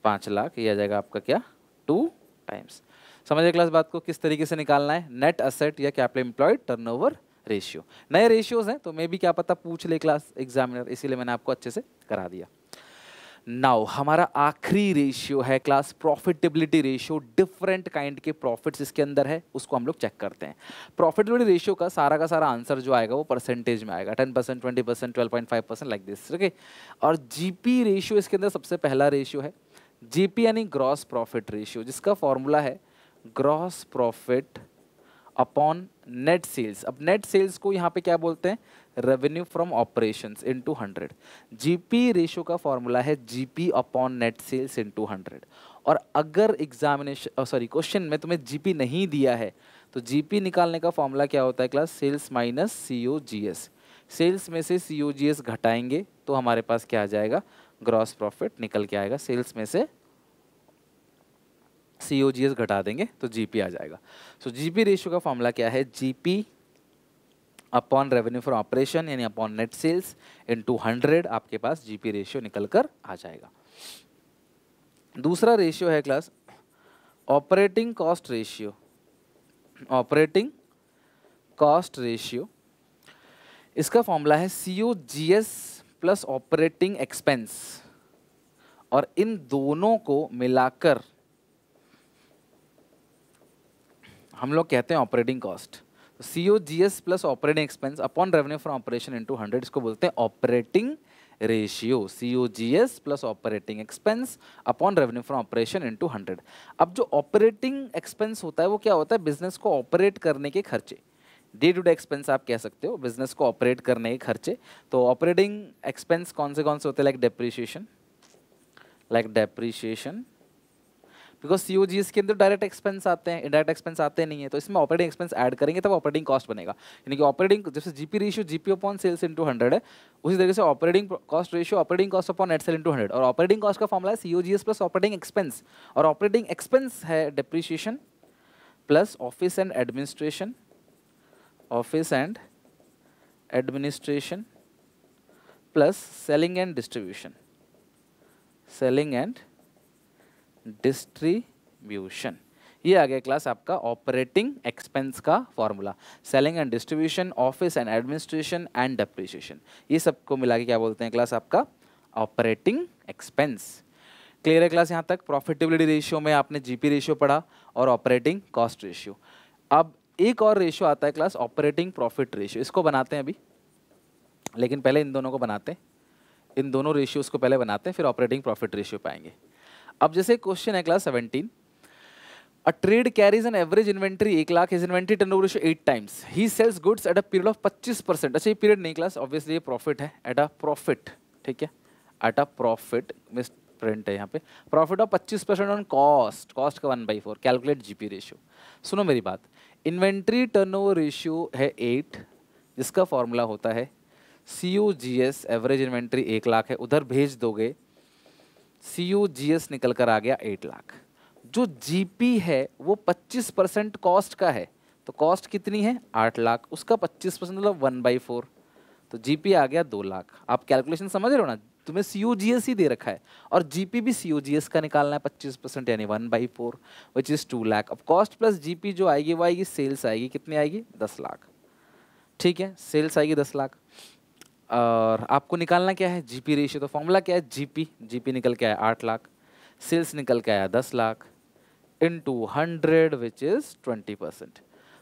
पाँच लाख ये आ जाएगा आपका क्या टू टाइम्स समझिए क्लास बात को किस तरीके से निकालना है नेट असेट या कैपिटल एम्प्लॉयड टर्नओवर रेशियो नए रेशियोज हैं तो मे भी क्या पता पूछ ले क्लास एग्जामिनर इसीलिए मैंने आपको अच्छे से करा दिया नाउ हमारा आखिरी रेशियो है class profitability ratio different kind के प्रॉफिट्स इसके अंदर है उसको हम लोग चेक करते हैं प्रॉफिटेबिलिटी रेशियो का सारा का सारा आंसर जो आएगा वो परसेंटेज में आएगा ten percent twenty percent twelve point five percent like this okay और जीपी रेशियो इसके अंदर सबसे पहला रेशियो है जीपी यानी ग्रॉस प्रॉफिट रेशियो जिसका फॉर्मूला है gross profit upon net sales अब नेट सेल्स को यहाँ पे क्या बोलते हैं revenue from operation into hundred GP ratio का फॉर्मूला है GP upon net sales into hundred और अगर एग्जामिनेशन सॉरी क्वेश्चन में तुम्हें पी नहीं दिया है तो जीपी निकालने का फॉर्मूला क्या होता है class sales minus C O G S sales में से सी ओ जी एस घटाएंगे तो हमारे पास क्या आ जाएगा ग्रॉस प्रॉफिट निकल के आएगा सेल्स में से सी ओ जी एस घटा देंगे तो जी पी आ जाएगा सो जी पी रेशियो का फॉर्मूला क्या है G P upon revenue for operation यानी upon net sales into hundred आपके पास जी पी रेशियो निकल कर आ जाएगा दूसरा रेशियो है class operating cost ratio operating cost ratio इसका फॉर्मूला है C O G S plus operating expense और इन दोनों को मिलाकर हम लोग कहते हैं operating cost C O G S plus operating expense upon revenue from operation into hundred इसको बोलते हैं operating ratio C O G S plus operating expense upon revenue from operation into hundred अब जो ऑपरेटिंग एक्सपेंस होता है वो क्या होता है बिजनेस को ऑपरेट करने के खर्चे डे टू डे एक्सपेंस आप कह सकते हो बिजनेस को ऑपरेट करने के खर्चे तो ऑपरेटिंग एक्सपेंस कौन से कौन से होते हैं like depreciation like depreciation because C के अंदर डायरेक्ट एक्सपेंस आते हैं इंडायरेक्ट एक्सपेंस आते नहीं है तो इसमें ऑपरेटिंग एक्सपेंस ऐड करेंगे तब ऑपरेटिंग कॉस्ट बनेगा यानी कि ऑपरेटिंग जैसे P ratio GP upon sales into hundred है उसी तरीके से operating cost ratio operating cost upon net sale into hundred और ऑपरेटिंग कॉस्ट का फॉर्मला है सी प्लस ऑपरेटिंग एक्सपेंस और ऑपरेटिंग एक्सपेंस है depreciation plus office and administration office and administration plus selling and distribution selling and distribution ये आ गया class आपका operating expense का formula selling and distribution office and administration and depreciation ये सबको मिला के क्या बोलते हैं क्लास आपका ऑपरेटिंग एक्सपेंस क्लियर है क्लास यहाँ तक प्रॉफिटेबिलिटी रेशियो में आपने जीपी रेशियो पढ़ा और ऑपरेटिंग कॉस्ट रेशियो अब एक और रेशियो आता है क्लास ऑपरेटिंग प्रॉफिट रेशियो इसको बनाते हैं अभी लेकिन पहले इन दोनों को बनाते हैं इन दोनों रेशियोज़ को पहले बनाते हैं फिर ऑपरेटिंग प्रॉफिट रेशियो पाएंगे अब जैसे क्वेश्चन है class seventeen a trade carries an average inventory एक lakh is inventory turn turnover eight times he sells goods at a period of पच्चीस परसेंट अच्छा ये पीरियड नहीं क्लास ऑब्वियसली ये प्रॉफिट है एट अ प्रॉफिट ठीक है at a profit miss print है यहाँ पे प्रॉफिट ऑफ पच्चीस परसेंट ऑन कॉस्ट कॉस्ट का one by four calculate G P ratio सुनो मेरी बात इन्वेंट्री टर्न ओवर रेशियो है एट जिसका फॉर्मूला होता है C U G S average inventory एक लाख है उधर भेज दोगे सी यू जी एस निकल कर आ गया एट लाख जो जीपी है वो पच्चीस परसेंट कॉस्ट का है तो कॉस्ट कितनी है आठ लाख उसका पच्चीस परसेंट मतलब वन बाई फोर तो जीपी आ गया दो लाख आप कैलकुलेशन समझ रहे हो ना तुम्हें सी यू जी एस ही दे रखा है और जी पी भी सी यू जी एस का निकालना है पच्चीस परसेंट यानी one by four which is two lakh अब कॉस्ट प्लस जी पी जो आएगी वो आएगी सेल्स आएगी कितनी आएगी दस लाख ठीक है सेल्स आएगी दस लाख और आपको निकालना क्या है जीपी रेशियो तो फॉर्मूला क्या है जीपी जीपी निकल के आया आठ लाख सेल्स निकल के आया दस lakh into hundred which is twenty percent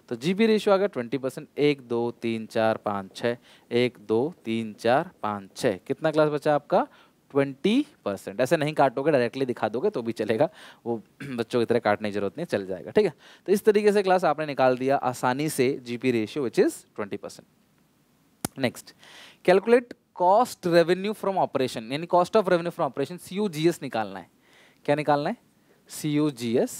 तो जी पी रेशियो आ गया ट्वेंटी परसेंट एक दो तीन चार पाँच छः एक दो तीन चार पाँच छः कितना क्लास बचा आपका ट्वेंटी परसेंट ऐसे नहीं काटोगे डायरेक्टली दिखा दोगे तो भी चलेगा वो बच्चों की तरह काटने की जरूरत नहीं चल जाएगा ठीक है तो इस तरीके से क्लास आपने निकाल दिया आसानी से G P ratio which is twenty percent next calculate cost revenue from operation यानी cost of revenue from operation C U G S निकालना है क्या निकालना है सी यू जी एस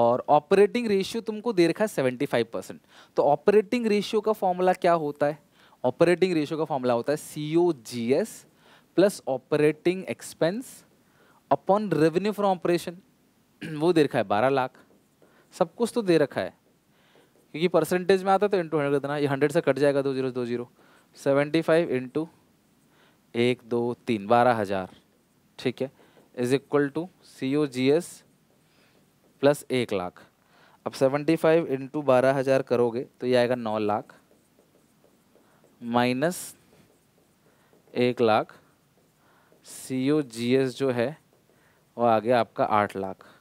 और ऑपरेटिंग रेशियो तुमको दे रखा है सेवेंटी फाइव परसेंट तो ऑपरेटिंग रेशियो का फॉर्मूला क्या होता है ऑपरेटिंग रेशियो का फॉर्मूला होता है C U G S plus operating expense upon revenue from operation वो दे रखा है बारह लाख सब कुछ तो दे रखा है क्योंकि परसेंटेज में आता है तो इंटू हंड्रेड देना ये हंड्रेड से कट जाएगा दो जीरो दो जीरो सेवेंटी फाइव इंटू एक दो तीन बारह हज़ार ठीक है is equal to C O G S plus एक लाख अब सेवेंटी फाइव इंटू बारह हज़ार करोगे तो ये आएगा नौ लाख माइनस एक lakh C O G S जो है वो आ गया आपका आठ lakh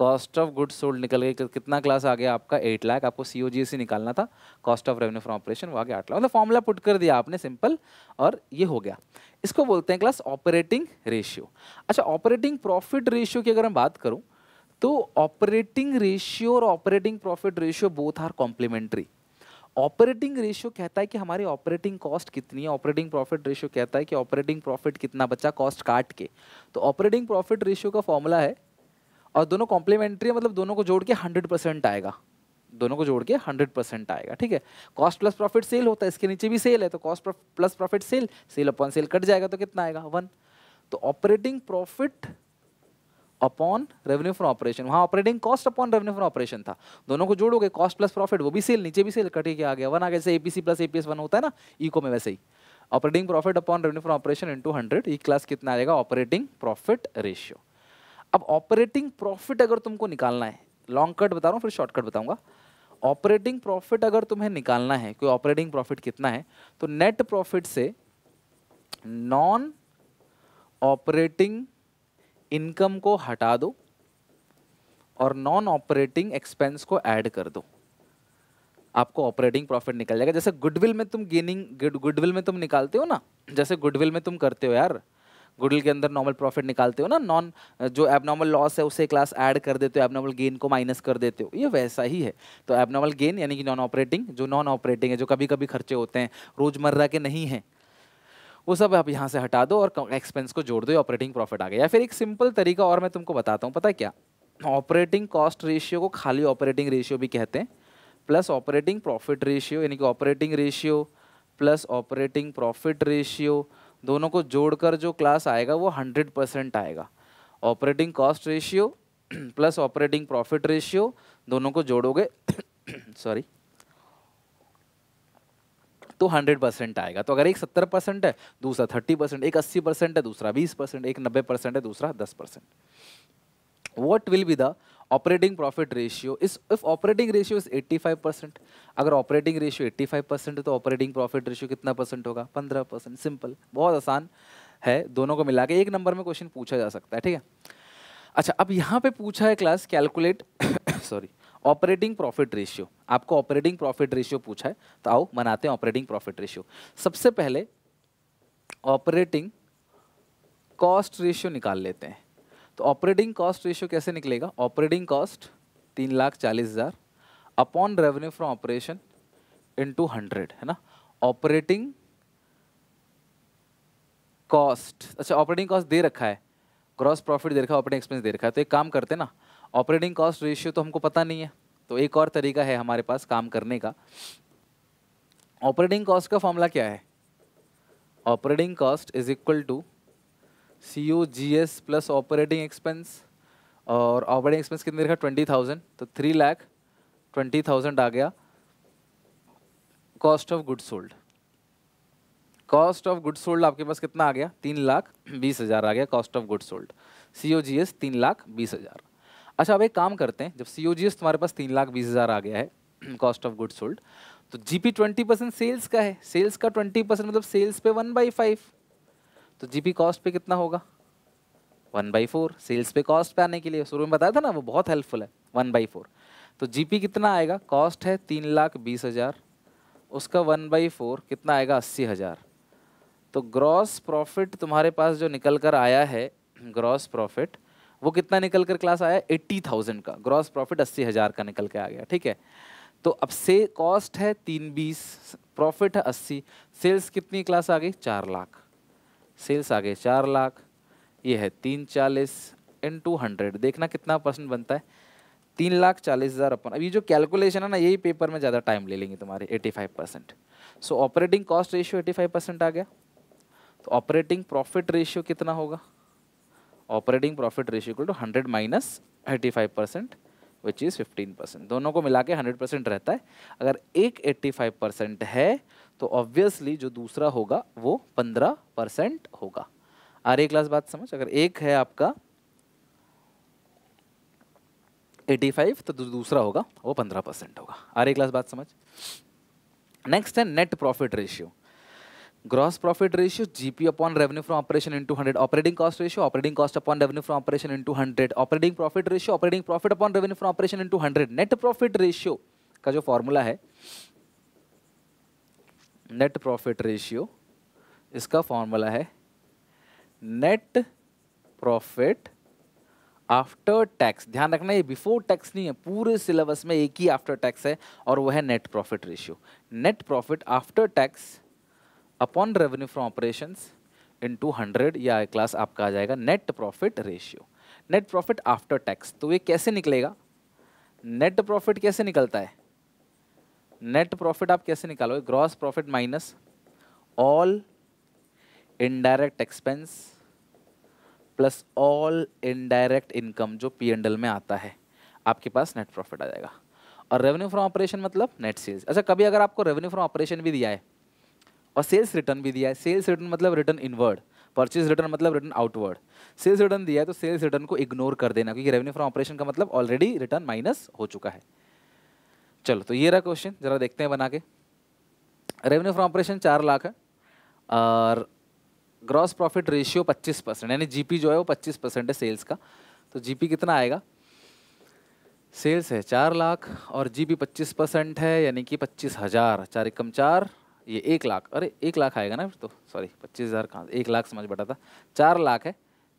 cost of goods sold निकल गई कितना क्लास आ गया आपका एट लाख आपको सी ओ जी एस निकालना था cost of revenue from operation वो आगे आठ लाख मतलब फॉर्मूला पुट कर दिया आपने सिंपल और ये हो गया इसको बोलते हैं क्लास ऑपरेटिंग रेशियो अच्छा ऑपरेटिंग प्रॉफिट रेशियो की अगर हम बात करूँ तो ऑपरेटिंग रेशियो और operating profit ratio both are complementary operating ratio कहता है कि हमारी ऑपरेटिंग कॉस्ट कितनी है ऑपरेटिंग प्रॉफिट रेशियो कहता है कि ऑपरेटिंग प्रॉफिट कितना बचा कॉस्ट काट के तो ऑपरेटिंग प्रॉफिट रेशियो का फॉर्मूला है और दोनों कॉम्प्लीमेंट्री मतलब दोनों को जोड़ के हंड्रेड परसेंट आएगा दोनों को जोड़ के हंड्रेड परसेंट आएगा ठीक है कॉस्ट प्लस प्रॉफिट सेल होता है इसके नीचे भी सेल है तो cost plus profit sale sale upon sale cut जाएगा तो कितना आएगा वन तो operating profit upon revenue from operation वहाँ operating cost upon revenue from operation था दोनों को जोड़ोगे कॉस्ट प्लस प्रॉफिट वो भी सेल नीचे भी सेल कट के आ गया वन आ गया जैसे एपीसी प्लस एपीएस वन होता है ना ईको में वैसे ही operating profit upon revenue from operation into hundred ई क्लास कितना आएगा ऑपरेटिंग प्रॉफिट रेशियो अब ऑपरेटिंग प्रॉफिट अगर तुमको निकालना है लॉन्ग कट बता रहा हूँ फिर शॉर्टकट बताऊंगा ऑपरेटिंग प्रॉफिट अगर तुम्हें निकालना है कोई ऑपरेटिंग प्रॉफिट कितना है तो नेट प्रॉफिट से नॉन ऑपरेटिंग इनकम को हटा दो और नॉन ऑपरेटिंग एक्सपेंस को ऐड कर दो आपको ऑपरेटिंग प्रॉफिट निकल जाएगा जैसे गुडविल में तुम गेनिंग गुडविल में तुम निकालते हो ना जैसे गुडविल में तुम करते हो यार गुडल के अंदर नॉर्मल प्रॉफिट निकालते हो ना नॉन जो एबनॉर्मल लॉस है उसे क्लास ऐड कर देते हो एबनॉर्मल गेन को माइनस कर देते हो ये वैसा ही है तो एबनॉर्मल गेन यानी कि नॉन ऑपरेटिंग जो नॉन ऑपरेटिंग है जो कभी कभी खर्चे होते हैं रोजमर्रा के नहीं हैं वो सब आप यहाँ से हटा दो और एक्सपेंस को जोड़ दो ऑपरेटिंग प्रॉफिट आ गया या फिर एक सिंपल तरीका और मैं तुमको बताता हूँ पता क्या ऑपरेटिंग कॉस्ट रेशियो को खाली ऑपरेटिंग रेशियो भी कहते हैं प्लस ऑपरेटिंग प्रॉफिट रेशियो यानी कि operating ratio plus operating profit ratio दोनों को जोड़कर जो क्लास आएगा वो हंड्रेड परसेंट आएगा operating cost ratio plus operating profit ratio दोनों को जोड़ोगे सॉरी तो 100 परसेंट आएगा तो अगर एक 70 परसेंट है दूसरा 30 परसेंट एक 80 परसेंट है दूसरा 20 परसेंट एक 90 परसेंट है दूसरा 10 percent what will be the operating profit ratio is if operating ratio is 85 percent अगर ऑपरेटिंग रेशियो 85 परसेंट है तो ऑपरेटिंग प्रॉफिट रेशियो कितना परसेंट होगा 15 परसेंट सिंपल बहुत आसान है दोनों को मिला के एक नंबर में क्वेश्चन पूछा जा सकता है ठीक है अच्छा अब यहाँ पे पूछा है class calculate sorry operating profit ratio आपको ऑपरेटिंग प्रॉफिट रेशियो पूछा है तो आओ मनाते हैं ऑपरेटिंग प्रॉफिट रेशियो सबसे पहले ऑपरेटिंग कॉस्ट रेशियो निकाल लेते हैं तो ऑपरेटिंग कॉस्ट रेशियो कैसे निकलेगा ऑपरेटिंग कॉस्ट तीन लाख चालीस हज़ार upon revenue from operation into hundred है ना ऑपरेटिंग कॉस्ट अच्छा ऑपरेटिंग कॉस्ट दे रखा है ग्रॉस प्रॉफिट दे रखा है ऑपरेटिंग एक्सपेंस दे रखा है तो एक काम करते ना ऑपरेटिंग कॉस्ट रेशियो तो हमको पता नहीं है तो एक और तरीका है हमारे पास काम करने का ऑपरेटिंग कॉस्ट का फॉर्मूला क्या है operating cost is equal to C O G S plus operating expense और ऑपरेटिंग एक्सपेंस कितने रखा ट्वेंटी थाउजेंड तो थ्री लाख ट्वेंटी थाउजेंड आ गया cost of good sold cost of good sold आपके पास कितना आ गया तीन लाख बीस हज़ार आ गया cost of good sold C O G S तीन लाख बीस हज़ार अच्छा अब एक काम करते हैं जब सी ओ जी एस तुम्हारे पास तीन लाख बीस हज़ार आ गया है कॉस्ट ऑफ गुड सोल्ड तो G P twenty percent sales का है सेल्स का ट्वेंटी परसेंट मतलब सेल्स पे वन बाई फाइव तो जीपी कॉस्ट पे कितना होगा वन बाई फोर सेल्स पे कॉस्ट पे आने के लिए शुरू में बताया था ना वो बहुत हेल्पफुल है वन बाई फोर तो जीपी कितना आएगा कॉस्ट है तीन लाख बीस हज़ार उसका वन बाई फोर कितना आएगा अस्सी हज़ार तो ग्रॉस प्रॉफिट तुम्हारे पास जो निकल कर आया है ग्रॉस प्रॉफिट वो कितना निकल कर क्लास आया एट्टी थाउजेंड का ग्रॉस प्रॉफिट अस्सी हज़ार का निकल के आ गया ठीक है तो अब से कॉस्ट है तीन बीस प्रॉफिट है अस्सी सेल्स कितनी क्लास आ गई चार लाख सेल्स आ गए चार लाख ये है तीन चालीस इन टू हंड्रेड देखना कितना परसेंट बनता है तीन लाख चालीस हज़ार अपन अभी जो कैलकुलेशन है ना यही पेपर में ज़्यादा टाइम ले लेंगे तुम्हारे eighty five percent so operating cost ratio eighty five percent आ गया तो ऑपरेटिंग प्रॉफिट रेशियो कितना होगा operating profit ratio equal to hundred minus eighty five percent which is fifteen percent दोनों को मिला के हंड्रेड परसेंट रहता है अगर एक एट्टी फाइव परसेंट है तो ऑब्वियसली जो दूसरा होगा वो पंद्रह परसेंट होगा आर एक क्लास बात समझ अगर एक है आपका एटी फाइव तो दूसरा होगा वो पंद्रह परसेंट होगा आर एक क्लास बात समझ नेक्स्ट है net profit ratio gross profit ratio gp upon revenue from operation into 100 operating cost ratio operating cost upon revenue from operation into 100 operating profit ratio operating profit upon revenue from operation into 100 net profit ratio का जो formula है net profit ratio इसका formula है net profit after tax ध्यान रखना ये before tax नहीं है पूरे सिलेबस में एक ही आफ्टर टैक्स है और वो है net profit ratio net profit after tax upon revenue from operations to hundred या क्लास आपका आ जाएगा net profit ratio net profit after tax तो ये कैसे निकलेगा नेट प्रॉफिट कैसे निकलता है नेट प्रॉफिट आप कैसे निकालोगे gross profit minus all indirect expense plus all indirect income जो पी एंडल में आता है आपके पास नेट प्रॉफिट आ जाएगा और रेवेन्यू फ्रॉम ऑपरेशन मतलब नेट सेल्स अच्छा कभी अगर आपको रेवेन्यू फ्रॉम ऑपरेशन भी दिया है और सेल्स रिटर्न भी दिया है सेल्स रिटर्न मतलब रिटर्न इनवर्ड परचेज रिटर्न मतलब रिटर्न आउटवर्ड सेल्स रिटर्न दिया है तो सेल्स रिटर्न को इग्नोर कर देना क्योंकि रेवेन्यू फ्रॉम ऑपरेशन का मतलब ऑलरेडी रिटर्न माइनस हो चुका है चलो तो ये रहा क्वेश्चन जरा देखते हैं बना के रेवेन्यू फ्रॉम ऑपरेशन चार लाख है और ग्रॉस प्रॉफिट रेशियो 25 परसेंट यानी जीपी जो है वो 25 परसेंट है सेल्स का तो जीपी कितना आएगा सेल्स है चार लाख और जीपी 25 परसेंट है यानी कि पच्चीस हज़ार चार एकम चार ये एक लाख अरे एक लाख आएगा ना फिर तो सॉरी पच्चीस हज़ार कहाँ एक लाख समझ बैठा था चार लाख है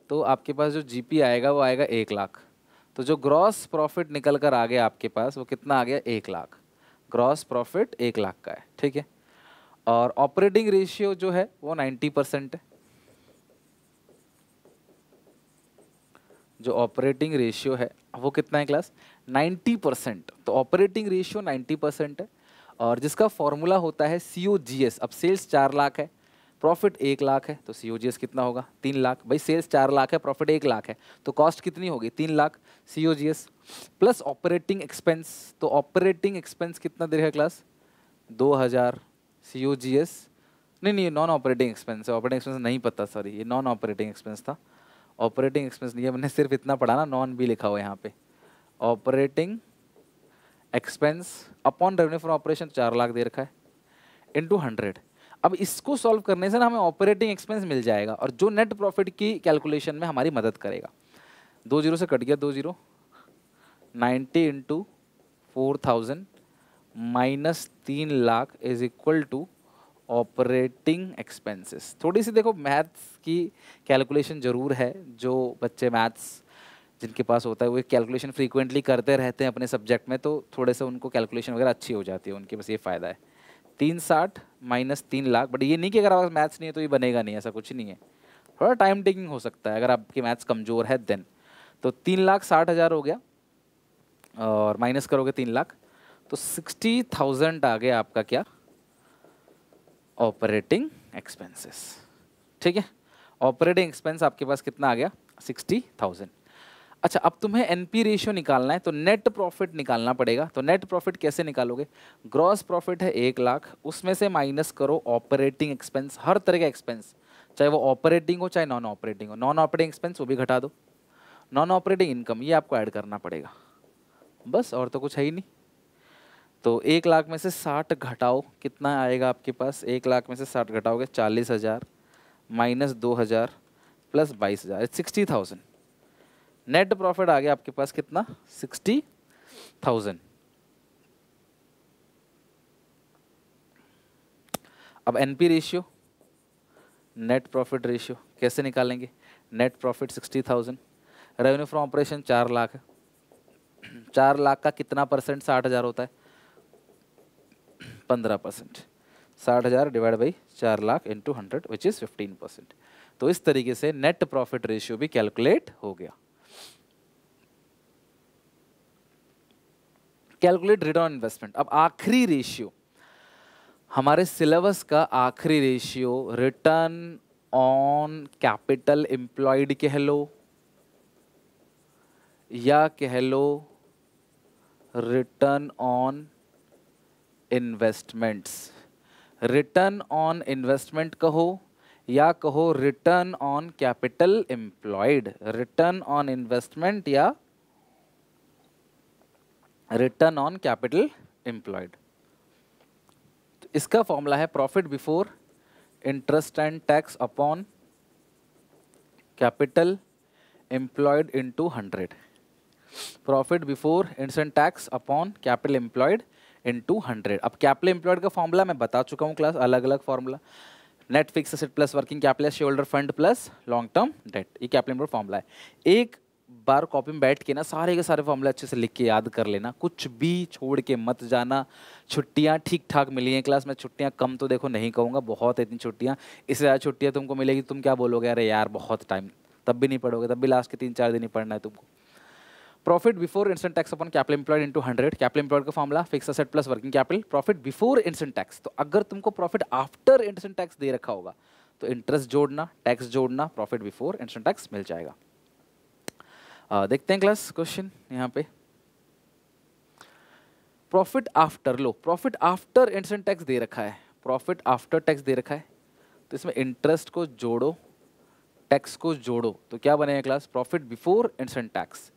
तो आपके पास जो जीपी आएगा वो आएगा एक लाख तो जो ग्रॉस प्रॉफिट निकल कर आ गया आपके पास वो कितना आ गया एक लाख ग्रॉस प्रॉफिट एक लाख का है ठीक है और ऑपरेटिंग रेशियो जो है वो नाइन्टी परसेंट है जो ऑपरेटिंग रेशियो है वो कितना है क्लास नाइन्टी परसेंट तो ऑपरेटिंग रेशियो नाइन्टी परसेंट है और जिसका फॉर्मूला होता है सी ओ जी एस अब सेल्स चार लाख है प्रॉफिट एक लाख है तो सी ओ जी एस कितना होगा तीन लाख भाई सेल्स चार लाख है प्रॉफिट एक लाख है तो कॉस्ट कितनी होगी तीन lakh C O G S plus operating expense तो ऑपरेटिंग एक्सपेंस कितना देगा क्लास दो हज़ार सी ओ जी एस नहीं नहीं ये नॉन ऑपरेटिंग एक्सपेंस है ऑपरेटिंग एक्सपेंस नहीं पता सॉरी ये नॉन ऑपरेटिंग एक्सपेंस था ऑपरेटिंग एक्सपेंस नहीं है मैंने सिर्फ इतना पढ़ा ना नॉन भी लिखा हुआ यहाँ पे operating expense upon revenue from operation चार लाख दे रखा है टू हंड्रेड अब इसको सॉल्व करने से ना हमें ऑपरेटिंग एक्सपेंस मिल जाएगा और जो नेट प्रॉफिट की कैलकुलेशन में हमारी मदद करेगा दो जीरो से कट गया दो zero ninety into four thousand minus तीन lakh is equal to operating expenses थोड़ी सी देखो मैथ्स की कैलकुलेशन ज़रूर है जो बच्चे मैथ्स जिनके पास होता है वो कैलकुलेशन फ्रीक्वेंटली करते रहते हैं अपने सब्जेक्ट में तो थोड़े से उनको कैलकुलेशन वगैरह अच्छी हो जाती है उनके पास ये फ़ायदा है तीन साठ माइनस तीन लाख बट ये नहीं कि अगर आपका मैथ्स नहीं है तो ये बनेगा नहीं ऐसा कुछ नहीं है थोड़ा टाइम टेकिंग हो सकता है अगर आपके मैथ्स कमज़ोर है देन तो तीन लाख साठ हज़ार हो गया और माइनस करोगे तीन लाख तो सिक्सटी थाउजेंड आ गया आपका क्या ऑपरेटिंग एक्सपेंसेस ठीक है ऑपरेटिंग एक्सपेंस आपके पास कितना आ गया सिक्सटी थाउजेंड अच्छा अब तुम्हें एनपी रेशियो निकालना है तो नेट प्रॉफिट निकालना पड़ेगा तो नेट प्रॉफिट कैसे निकालोगे ग्रॉस प्रॉफिट है एक लाख उसमें से माइनस करो ऑपरेटिंग एक्सपेंस हर तरह का एक्सपेंस चाहे वो ऑपरेटिंग हो चाहे नॉन ऑपरेटिंग हो नॉन ऑपरेटिंग एक्सपेंस वो भी घटा दो नॉन ऑपरेटिंग इनकम ये आपको ऐड करना पड़ेगा बस और तो कुछ है ही नहीं तो एक लाख में से साठ घटाओ कितना आएगा आपके पास एक लाख में से साठ घटाओगे चालीस हज़ार माइनस दो हज़ार प्लस बाईस हज़ार सिक्सटी थाउजेंड नेट प्रॉफिट आ गया आपके पास कितना सिक्सटी थाउजेंड अब NP ratio net profit ratio कैसे निकालेंगे net profit sixty thousand revenue from operation चार लाख है चार लाख का कितना परसेंट साठ हज़ार होता है पंद्रह परसेंट साठ हज़ार डिवाइड बाई चार lakh into hundred which is fifteen percent तो इस तरीके से नेट प्रॉफिट रेशियो भी कैलकुलेट हो गया कैलकुलेट रिटर्न ऑन इन्वेस्टमेंट अब आखिरी रेशियो हमारे सिलेबस का आखिरी ratio return on capital employed कह लो या कह लो return on investments return on investment कहो या कहो return on capital employed return on investment या रिटर्न ऑन कैपिटल एम्प्लॉयड इसका फॉर्मूला है profit before interest and tax upon capital employed into hundred profit before इंसेंट tax upon capital employed into hundred अब capital employed का formula मैं बता चुका हूँ क्लास अलग अलग formula net fix asset plus working capital share holder fund plus long term debt ये कैपिटल एम्प्लॉयड फॉर्मूला है एक बार कॉपी में बैठ के ना सारे के सारे फॉर्मूले अच्छे से लिख के याद कर लेना कुछ भी छोड़ के मत जाना छुट्टियाँ ठीक ठाक मिली हैं क्लास में छुट्टियाँ कम तो देखो नहीं कहूँगा बहुत है इतनी छुट्टियाँ इससे ज़्यादा छुट्टियाँ तुमको मिलेगी तो तुम क्या बोलोगे अरे यार बहुत टाइम तब भी नहीं पढ़ोगे तब भी लास्ट के तीन चार दिन ही पढ़ना है तुमको प्रॉफिट बिफोर इंसेंट tax upon capital employed into hundred capital employed का formula fix asset plus working capital profit before इंसेंट टैक्स तो अगर तुमको प्रॉफिट आफ्टर इंसेंट टैक्स दे रखा होगा तो इंटरेस्ट जोड़ना टैक्स जोड़ना प्रॉफिट बिफोर इंसेंट टैक्स मिल जाएगा आ, uh, देखते हैं क्लास क्वेश्चन यहाँ पे प्रॉफिट आफ्टर लो प्रॉफिट आफ्टर इंटरेस्ट टैक्स दे रखा है प्रॉफिट आफ्टर टैक्स दे रखा है तो इसमें इंटरेस्ट को जोड़ो टैक्स को जोड़ो तो क्या बनेगा class profit before interest tax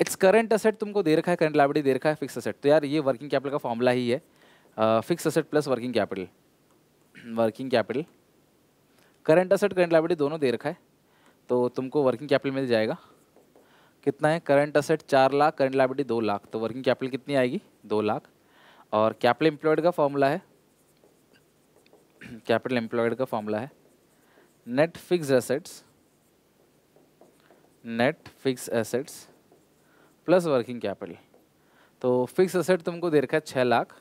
it's current asset तुमको दे रखा है करंट लाइब्रेरी दे रखा है फिक्स असेट तो यार ये वर्किंग कैपिटल का फॉर्मूला ही है fix asset plus working capital working capital current asset current liability दोनों दे रखा है तो तुमको वर्किंग कैपिटल मिल जाएगा कितना है करंट असेट चार लाख करंट लाइबिलिटी दो लाख तो वर्किंग कैपिटल कितनी आएगी दो लाख और कैपिटल एम्प्लॉयड का फॉर्मूला है कैपिटल एम्प्लॉयड का फॉर्मूला है net fix assets net fix assets plus working capital तो फिक्स एसेट तुमको दे रखा है छः लाख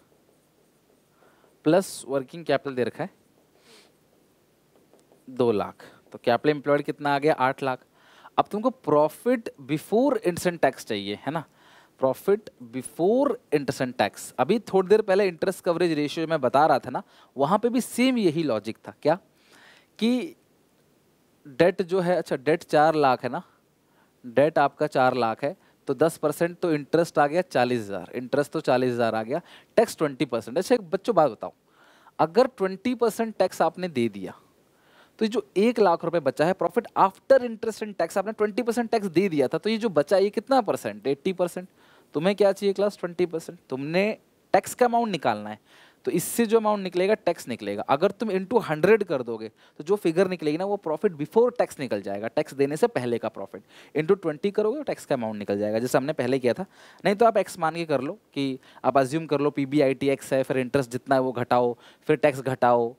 प्लस वर्किंग कैपिटल दे रखा है दो लाख तो कैपिटल एम्प्लॉयड कितना आ गया आठ लाख अब तुमको प्रॉफिट बिफोर इंटरेस्ट टैक्स चाहिए है ना प्रॉफिट बिफोर इंटरेस्ट टैक्स अभी थोड़ी देर पहले इंटरेस्ट कवरेज रेशियो में बता रहा था ना वहाँ पे भी सेम यही लॉजिक था क्या कि डेट जो है अच्छा डेट चार लाख है ना डेट आपका चार लाख है तो दस परसेंट तो इंटरेस्ट आ गया चालीस हज़ार इंटरेस्ट तो चालीस हज़ार आ गया टैक्स ट्वेंटी परसेंट अच्छा एक बच्चों बात बताओ अगर ट्वेंटी परसेंट टैक्स आपने दे दिया तो ये जो एक लाख रुपए बचा है profit after interest and tax आपने ट्वेंटी परसेंट टैक्स दे दिया था तो ये जो बचा ये कितना परसेंट एट्टी परसेंट तुम्हें क्या चाहिए क्लास ट्वेंटी परसेंट तुमने टैक्स का अमाउंट निकालना है तो इससे जो अमाउंट निकलेगा टैक्स निकलेगा अगर तुम इंटू हंड्रेड कर दोगे तो जो फिगर निकलेगी ना वो प्रॉफिट बिफोर टैक्स निकल जाएगा टैक्स देने से पहले का प्रॉफिट इंटू ट्वेंटी करोगे टैक्स का अमाउंट निकल जाएगा जैसे हमने पहले किया था नहीं तो आप एक्स मान के कर लो कि आप अज्यूम कर लो P B I T X है फिर इंटरेस्ट जितना है वो घटाओ फिर टैक्स घटाओ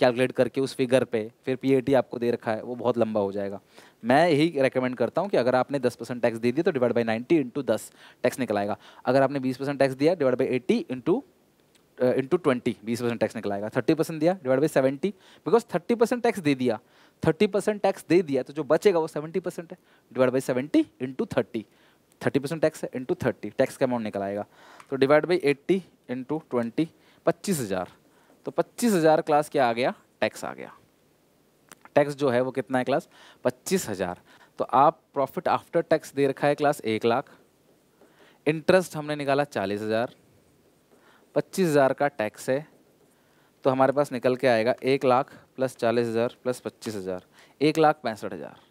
कैलकुलेट करके उस फिगर पे फिर पीएटी आपको दे रखा है वो बहुत लंबा हो जाएगा मैं यही रेकमेंड करता हूँ कि अगर आपने 10 परसेंट टैक्स दे दिया तो डिवाइड बाई नाइन्टी इंटू दस टैक्स निकलाएगा अगर आपने 20 परसेंट टैक्स दिया divide by eighty into into twenty बीस परसेंट टैक्स uh, निकलाएगा थर्टी परसेंट दिया divide by seventy because thirty percent tax दे दिया थर्टी परसेंट टैक्स दे दिया तो जो बचेगा वो सेवेंटी परसेंट है divide by seventy into thirty thirty percent tax है इंटू थर्टी टैक्स का अमाउंट निकल आएगा तो divide by eighty into twenty पच्चीस हज़ार तो पच्चीस हज़ार क्लास क्या आ गया टैक्स आ गया टैक्स जो है वो कितना है क्लास पच्चीस हज़ार तो आप प्रॉफिट आफ्टर टैक्स दे रखा है क्लास एक लाख इंटरेस्ट हमने निकाला चालीस हज़ार पच्चीस हज़ार का टैक्स है तो हमारे पास निकल के आएगा एक लाख प्लस चालीस हज़ार प्लस पच्चीस हज़ार एक लाख पैंसठ हज़ार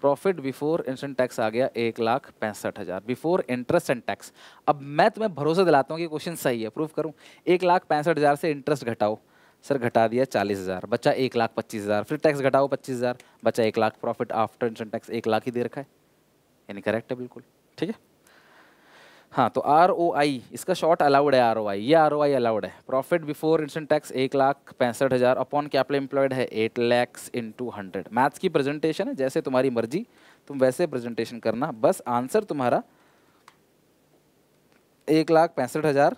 प्रॉफिट बिफोर इंस्टन टैक्स आ गया एक लाख पैंसठ हज़ार बिफोर इंटरेस्ट एंड टैक्स अब मैं तुम्हें भरोसा दिलाता हूँ कि क्वेश्चन सही है प्रूफ करूँ एक लाख पैंसठ हज़ार से इंटरेस्ट घटाओ सर घटा दिया चालीस हज़ार बचा एक लाख पच्चीस हज़ार फिर टैक्स घटाओ पच्चीस हज़ार बचा एक लाख प्रॉफिट आफ्टर इंस्टन टैक्स एक लाख ही दे रखा है यानी करेक्ट है बिल्कुल ठीक है हाँ तो आर ओ आई इसका शॉर्ट अलाउड है आर ओ आई ये आर ओ आई अलाउड है प्रॉफिट बिफोर इंसेंट टैक्स एक लाख पैंसठ हज़ार अपॉन कैपिटल एम्प्लॉयड है eight lakhs into hundred maths की प्रेजेंटेशन है जैसे तुम्हारी मर्जी तुम वैसे प्रेजेंटेशन करना बस आंसर तुम्हारा एक लाख पैंसठ हज़ार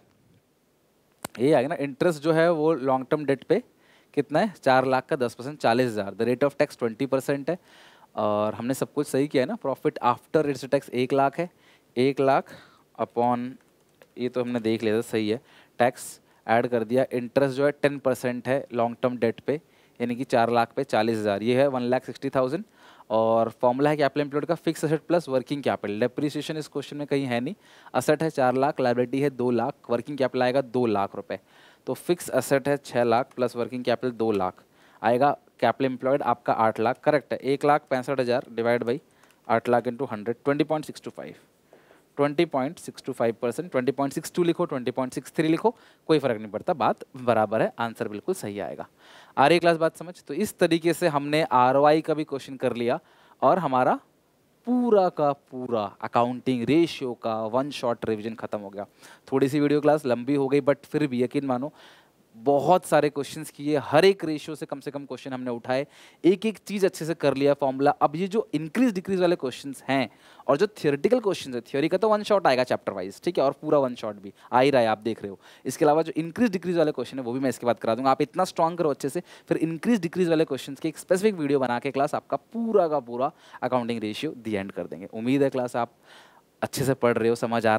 ये आएगा ना इंटरेस्ट जो है वो लॉन्ग टर्म डेट पे कितना है चार लाख का दस परसेंट चालीस हज़ार the rate of tax twenty percent है और हमने सब कुछ सही किया है ना प्रॉफिट आफ्टर इंसन टैक्स एक लाख है एक लाख अपॉन ये तो हमने देख लिया था सही है टैक्स ऐड कर दिया इंटरेस्ट जो है टेन परसेंट है लॉन्ग टर्म डेट पे यानी कि चार लाख पे चालीस हज़ार ये है वन लाख सिक्सटी थाउजेंड और फॉर्मूला है कैपिटल एम्प्लॉयड का fix asset plus working capital depreciation इस क्वेश्चन में कहीं है नहीं असेट है चार लाख लाइब्रेटी है दो लाख वर्किंग कैपिटल आएगा दो लाख रुपये तो फिक्स असेट है छः लाख प्लस वर्किंग कैपिटल दो लाख आएगा कैपिटल एम्प्लॉयड आपका आठ लाख करेक्ट है एक लाख पैंसठ हज़ार डिवाइड बाई आठ lakh into hundred twenty point six two five 20.625 percent twenty लिखो 20.63 लिखो कोई फ़र्क नहीं पड़ता बात बराबर है आंसर बिल्कुल सही आएगा आ रही क्लास बात समझ तो इस तरीके से हमने आर का भी क्वेश्चन कर लिया और हमारा पूरा का पूरा अकाउंटिंग रेशियो का वन शॉट रिवीजन खत्म हो गया थोड़ी सी वीडियो क्लास लंबी हो गई बट फिर भी यकीन मानो बहुत सारे क्वेश्चन किए हर एक रेशियो से कम से कम क्वेश्चन हमने उठाए एक एक चीज़ अच्छे से कर लिया फॉर्मूला अब ये जो इंक्रीज डिक्रीज वाले क्वेश्चन हैं और जो थियोरिटिकल क्वेश्चन है थ्योरी का तो वन शॉट आएगा चैप्टर वाइज ठीक है और पूरा वन शॉट भी आ ही रहा है आप देख रहे हो इसके अलावा जो इंक्रीज डिक्रीज वाले क्वेश्चन है वो भी मैं इसके बाद करा दूंगा आप इतना स्ट्रॉन्ग करो अच्छे से फिर इंक्रीज डिक्रीज वाले क्वेश्चन की एक स्पेसिफिक वीडियो बना के क्लास आपका पूरा का पूरा अकाउंटिंग रेशियो दी एंड कर देंगे उम्मीद है क्लास आप अच्छे से पढ़ रहे हो समझ आ रहा है